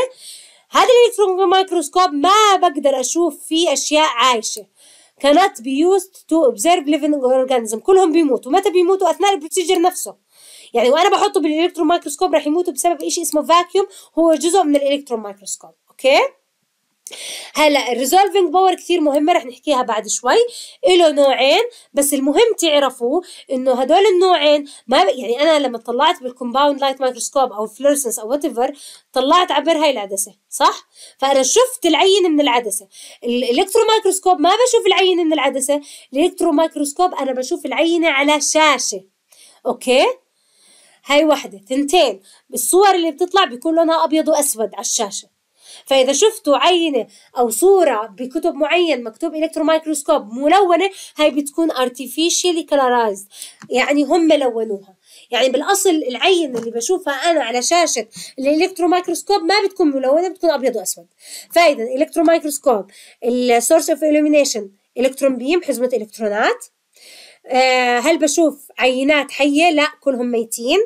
هذا الالكترون مايكروسكوب ما بقدر اشوف فيه اشياء عايشه cannot be used to observe living organism كلهم بيموتوا متى بيموتوا اثناء البروسيجر نفسه يعني وانا بحطه بالالكترون مايكروسكوب راح يموتوا بسبب شيء اسمه فاكيوم هو جزء من الالكترون مايكروسكوب اوكي هلا الريزولفينج باور كثير مهمه رح نحكيها بعد شوي له نوعين بس المهم تعرفوا انه هدول النوعين ما ب... يعني انا لما طلعت بالكومباوند لايت مايكروسكوب او فلورسنس او وات ايفر طلعت عبر هاي العدسه صح فانا شفت العينه من العدسه الالكترو مايكروسكوب ما بشوف العينه من العدسه الالكترو مايكروسكوب انا بشوف العينه على شاشه اوكي هاي واحدة ثنتين الصور اللي بتطلع بيكون لونها أبيض وأسود على الشاشة فإذا شفتوا عينة أو صورة بكتب معين مكتوب إلكترو مايكروسكوب ملونة هاي بتكون artificially colorized يعني هم لونوها يعني بالأصل العينة اللي بشوفها أنا على شاشة الإلكترو مايكروسكوب ما بتكون ملونة بتكون أبيض وأسود فإذا الكترو مايكروسكوب السورس أوف إلومينيشن إلكترون بيم حزمة إلكترونات آه، هل بشوف عينات حية؟ لا كلهم ميتين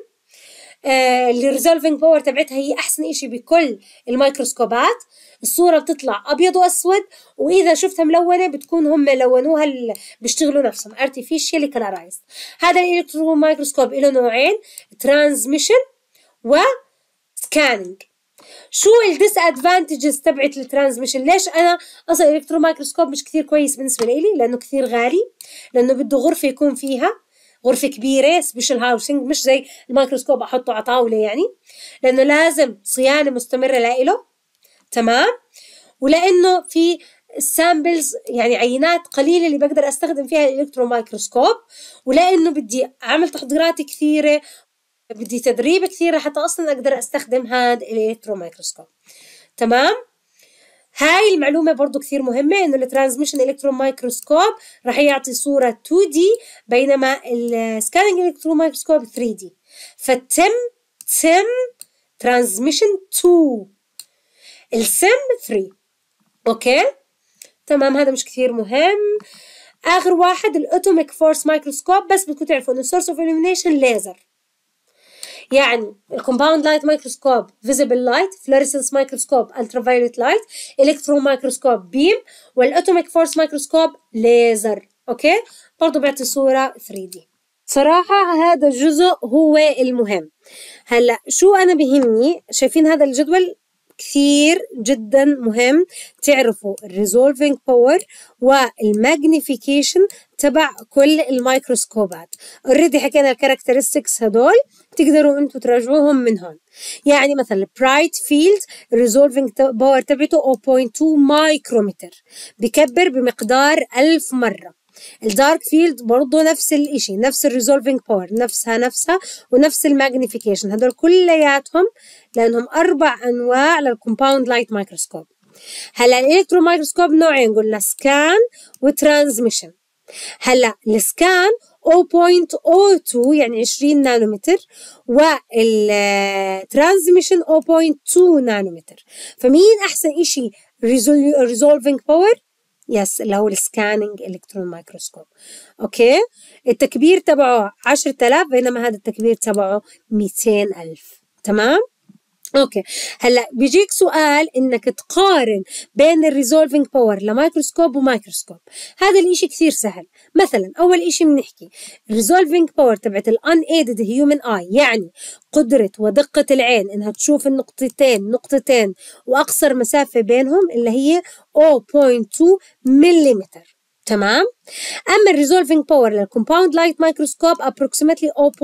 آه، الريزولفنج باور تبعتها هي احسن شيء بكل الميكروسكوبات الصوره بتطلع ابيض واسود واذا شفتها ملونه بتكون هم لونوها بيشتغلوا نفسهم artificially كلارايز هذا الالكترون مايكروسكوب له نوعين ترانزميشن و سكانينج شو الديس ادفانتجز تبعت الترانزميشن ليش انا اصلا الالكترون مايكروسكوب مش كثير كويس بالنسبه لي لانه كثير غالي لانه بده غرفه يكون فيها غرفه كبيره سبيشال هاوسنج مش زي الميكروسكوب احطه على طاوله يعني لانه لازم صيانه مستمره لإله تمام ولانه في السامبلز يعني عينات قليله اللي بقدر استخدم فيها الإلكترو مايكروسكوب ولانه بدي اعمل تحضيرات كثيره بدي تدريب كثيره حتى اصلا اقدر استخدم هذا الإلكترو مايكروسكوب تمام هاي المعلومة برضو كثير مهمة انه الترانزميشن الكترون مايكروسكوب رح يعطي صورة 2 دي بينما السكاننج الكترون مايكروسكوب 3 دي فتم تم ترانزميشن 2 السم 3 اوكي تمام هذا مش كثير مهم اخر واحد الاتوميك فورس مايكروسكوب بس بدكم تعرفوا انه سورس اوف illumination ليزر يعني الكومباوند لايت مايكروسكوب فيزيبل لايت فلوريسنس مايكروسكوب الترا فايولت لايت الكترو مايكروسكوب بيم والاتوميك فورس مايكروسكوب ليزر اوكي برضه بيعطي صوره 3 دي صراحة هذا الجزء هو المهم هلا شو أنا بهمني شايفين هذا الجدول كثير جدا مهم تعرفوا الريزولفينج باور والماجنيفيكيشن تبع كل الميكروسكوبات اوريدي حكينا الكاركترستكس هدول تقدروا انتم تراجعوهم من هون يعني مثلا برايت فيلد الريزولفينج باور تبعته 0.2 مايكرومتر بكبر بمقدار 1000 مره الدارك فيلد برضه نفس الإشي نفس الريزولفينج باور نفسها نفسها ونفس الماجنيفيكيشن هدول كلياتهم لأنهم أربع أنواع للكومباوند لايت مايكروسكوب هلا الإلكترو مايكروسكوب نوعين قلنا سكان وترانزميشن هلا السكان 0.02 يعني 20 نانومتر والترانزميشن 0.2 نانومتر فمين احسن اشي ريزولفينج باور يس اللي هو السكاننج الكترون مايكروسكوب اوكي التكبير تبعه 10000 بينما هذا التكبير تبعه 200000 تمام اوكي هلا بيجيك سؤال انك تقارن بين الريزولفينج باور لمايكروسكوب ومايكروسكوب هذا الاشي كثير سهل مثلا اول اشي بنحكي الريزولفينج باور تبعت الان ايدد هيومن اي يعني قدرة ودقة العين انها تشوف النقطتين نقطتين واقصر مسافة بينهم اللي هي 0.2 مليمتر تمام اما الريزولفينج باور للكومباوند لايت مايكروسكوب ابروكسيماتلي 0.2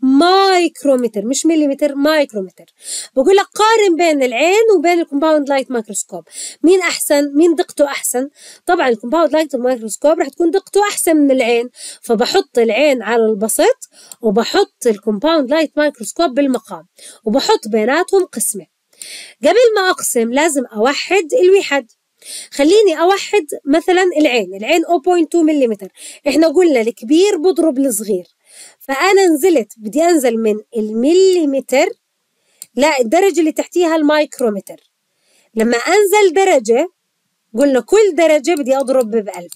مايكرومتر مش مليمتر مايكرومتر بقول لك قارن بين العين وبين الكومباوند لايت مايكروسكوب مين احسن مين دقته احسن طبعا الكومباوند لايت مايكروسكوب رح تكون دقته احسن من العين فبحط العين على البسط وبحط الكومباوند لايت مايكروسكوب بالمقام وبحط بيناتهم قسمه قبل ما اقسم لازم اوحد الوحد خليني اوحد مثلا العين العين 0.2 ملم احنا قلنا الكبير بضرب الصغير فانا نزلت بدي انزل من المليمتر لا الدرجه اللي تحتيها المايكرومتر لما انزل درجه قلنا كل درجه بدي اضرب بألف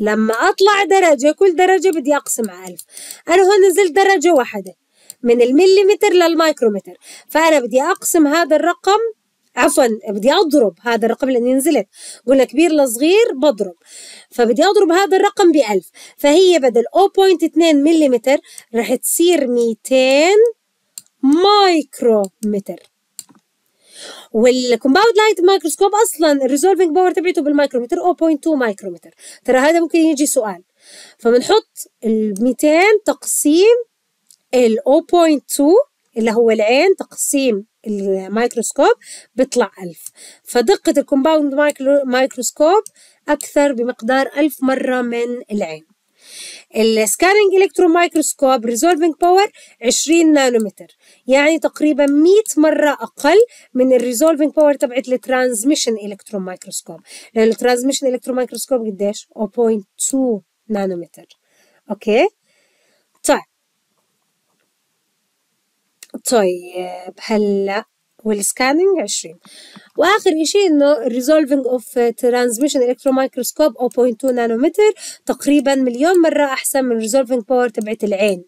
لما اطلع درجه كل درجه بدي اقسم على ألف انا هون نزلت درجه واحده من المليمتر للمايكرومتر فانا بدي اقسم هذا الرقم عفوا بدي اضرب هذا الرقم لاني نزلت قلنا كبير لصغير بضرب فبدي اضرب هذا الرقم ب 1000 فهي بدل 0.2 ملم رح تصير 200 مايكرومتر والكومباوند لايت مايكروسكوب اصلا الريزولفنج باور تبعته بالمايكرومتر 0.2 مايكرومتر ترى هذا ممكن يجي سؤال فبنحط ال 200 تقسيم ال 0.2 اللي هو العين تقسيم الميكروسكوب بيطلع ألف فدقة الكومباوند مايكروسكوب أكثر بمقدار ألف مرة من العين السكاننج الكترون مايكروسكوب ريزولفينج باور 20 نانومتر يعني تقريبا 100 مره اقل من الريزولفينج باور تبعت الترانزميشن الكترون مايكروسكوب لانه الترانزميشن الكترون مايكروسكوب قديش 0.2 نانومتر اوكي طيب هلا والسكاننج 20 واخر شيء انه الريزولفنج اوف ترانزميشن الكترون مايكروسكوب 0.2 نانومتر تقريبا مليون مره احسن من الريزولفنج باور تبعت العين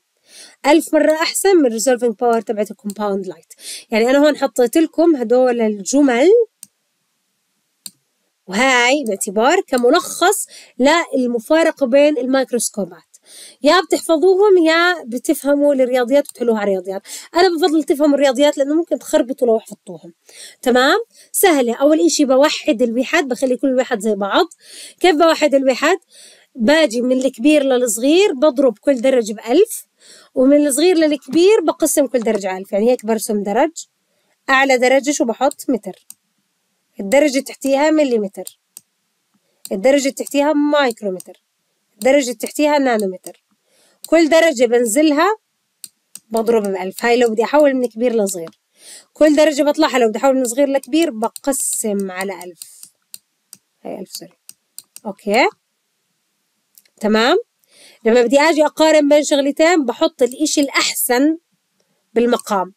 ألف مرة أحسن من resolving باور تبعت الكومباوند لايت يعني أنا هون حطيت لكم هدول الجمل وهاي باعتبار كملخص للمفارقة بين الميكروسكوبات يا بتحفظوهم يا بتفهموا الرياضيات وتحلوها على الرياضيات انا بفضل تفهموا الرياضيات لانه ممكن تخربطوا لو حفظتوهم تمام سهله اول إشي بوحد الوحد بخلي كل واحد زي بعض كيف بوحد الوحد باجي من الكبير للصغير بضرب كل درج بألف ومن الصغير للكبير بقسم كل درجة على ألف يعني هيك برسم درج أعلى درجة شو بحط متر الدرجة تحتيها مليمتر الدرجة تحتيها مايكرومتر درجة تحتيها نانومتر كل درجة بنزلها بضرب بألف هاي لو بدي أحول من كبير لصغير كل درجة بطلعها لو بدي أحول من صغير لكبير بقسم على ألف هاي ألف سوري أوكي تمام لما بدي أجي أقارن بين شغلتين بحط الإشي الأحسن بالمقام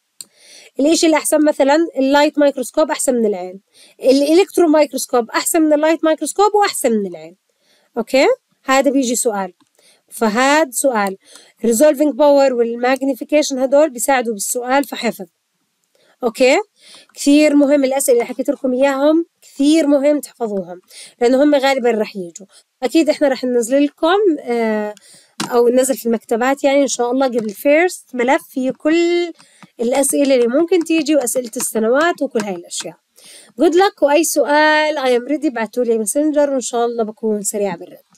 الإشي الأحسن مثلا اللايت مايكروسكوب أحسن من العين الإلكترو مايكروسكوب أحسن من اللايت مايكروسكوب وأحسن من العين أوكي هذا بيجي سؤال فهاد سؤال resolving power والماجنيفيكيشن هدول بيساعدوا بالسؤال فحفظ اوكي كثير مهم الاسئله اللي حكيت لكم اياهم كثير مهم تحفظوهم لانه هم غالبا رح يجوا اكيد احنا رح ننزل لكم آه او ننزل في المكتبات يعني ان شاء الله قبل فيرست ملف فيه كل الاسئله اللي ممكن تيجي واسئله السنوات وكل هاي الاشياء جود لك واي سؤال اي ام ريدي ابعتوا لي ماسنجر وان شاء الله بكون سريعه بالرد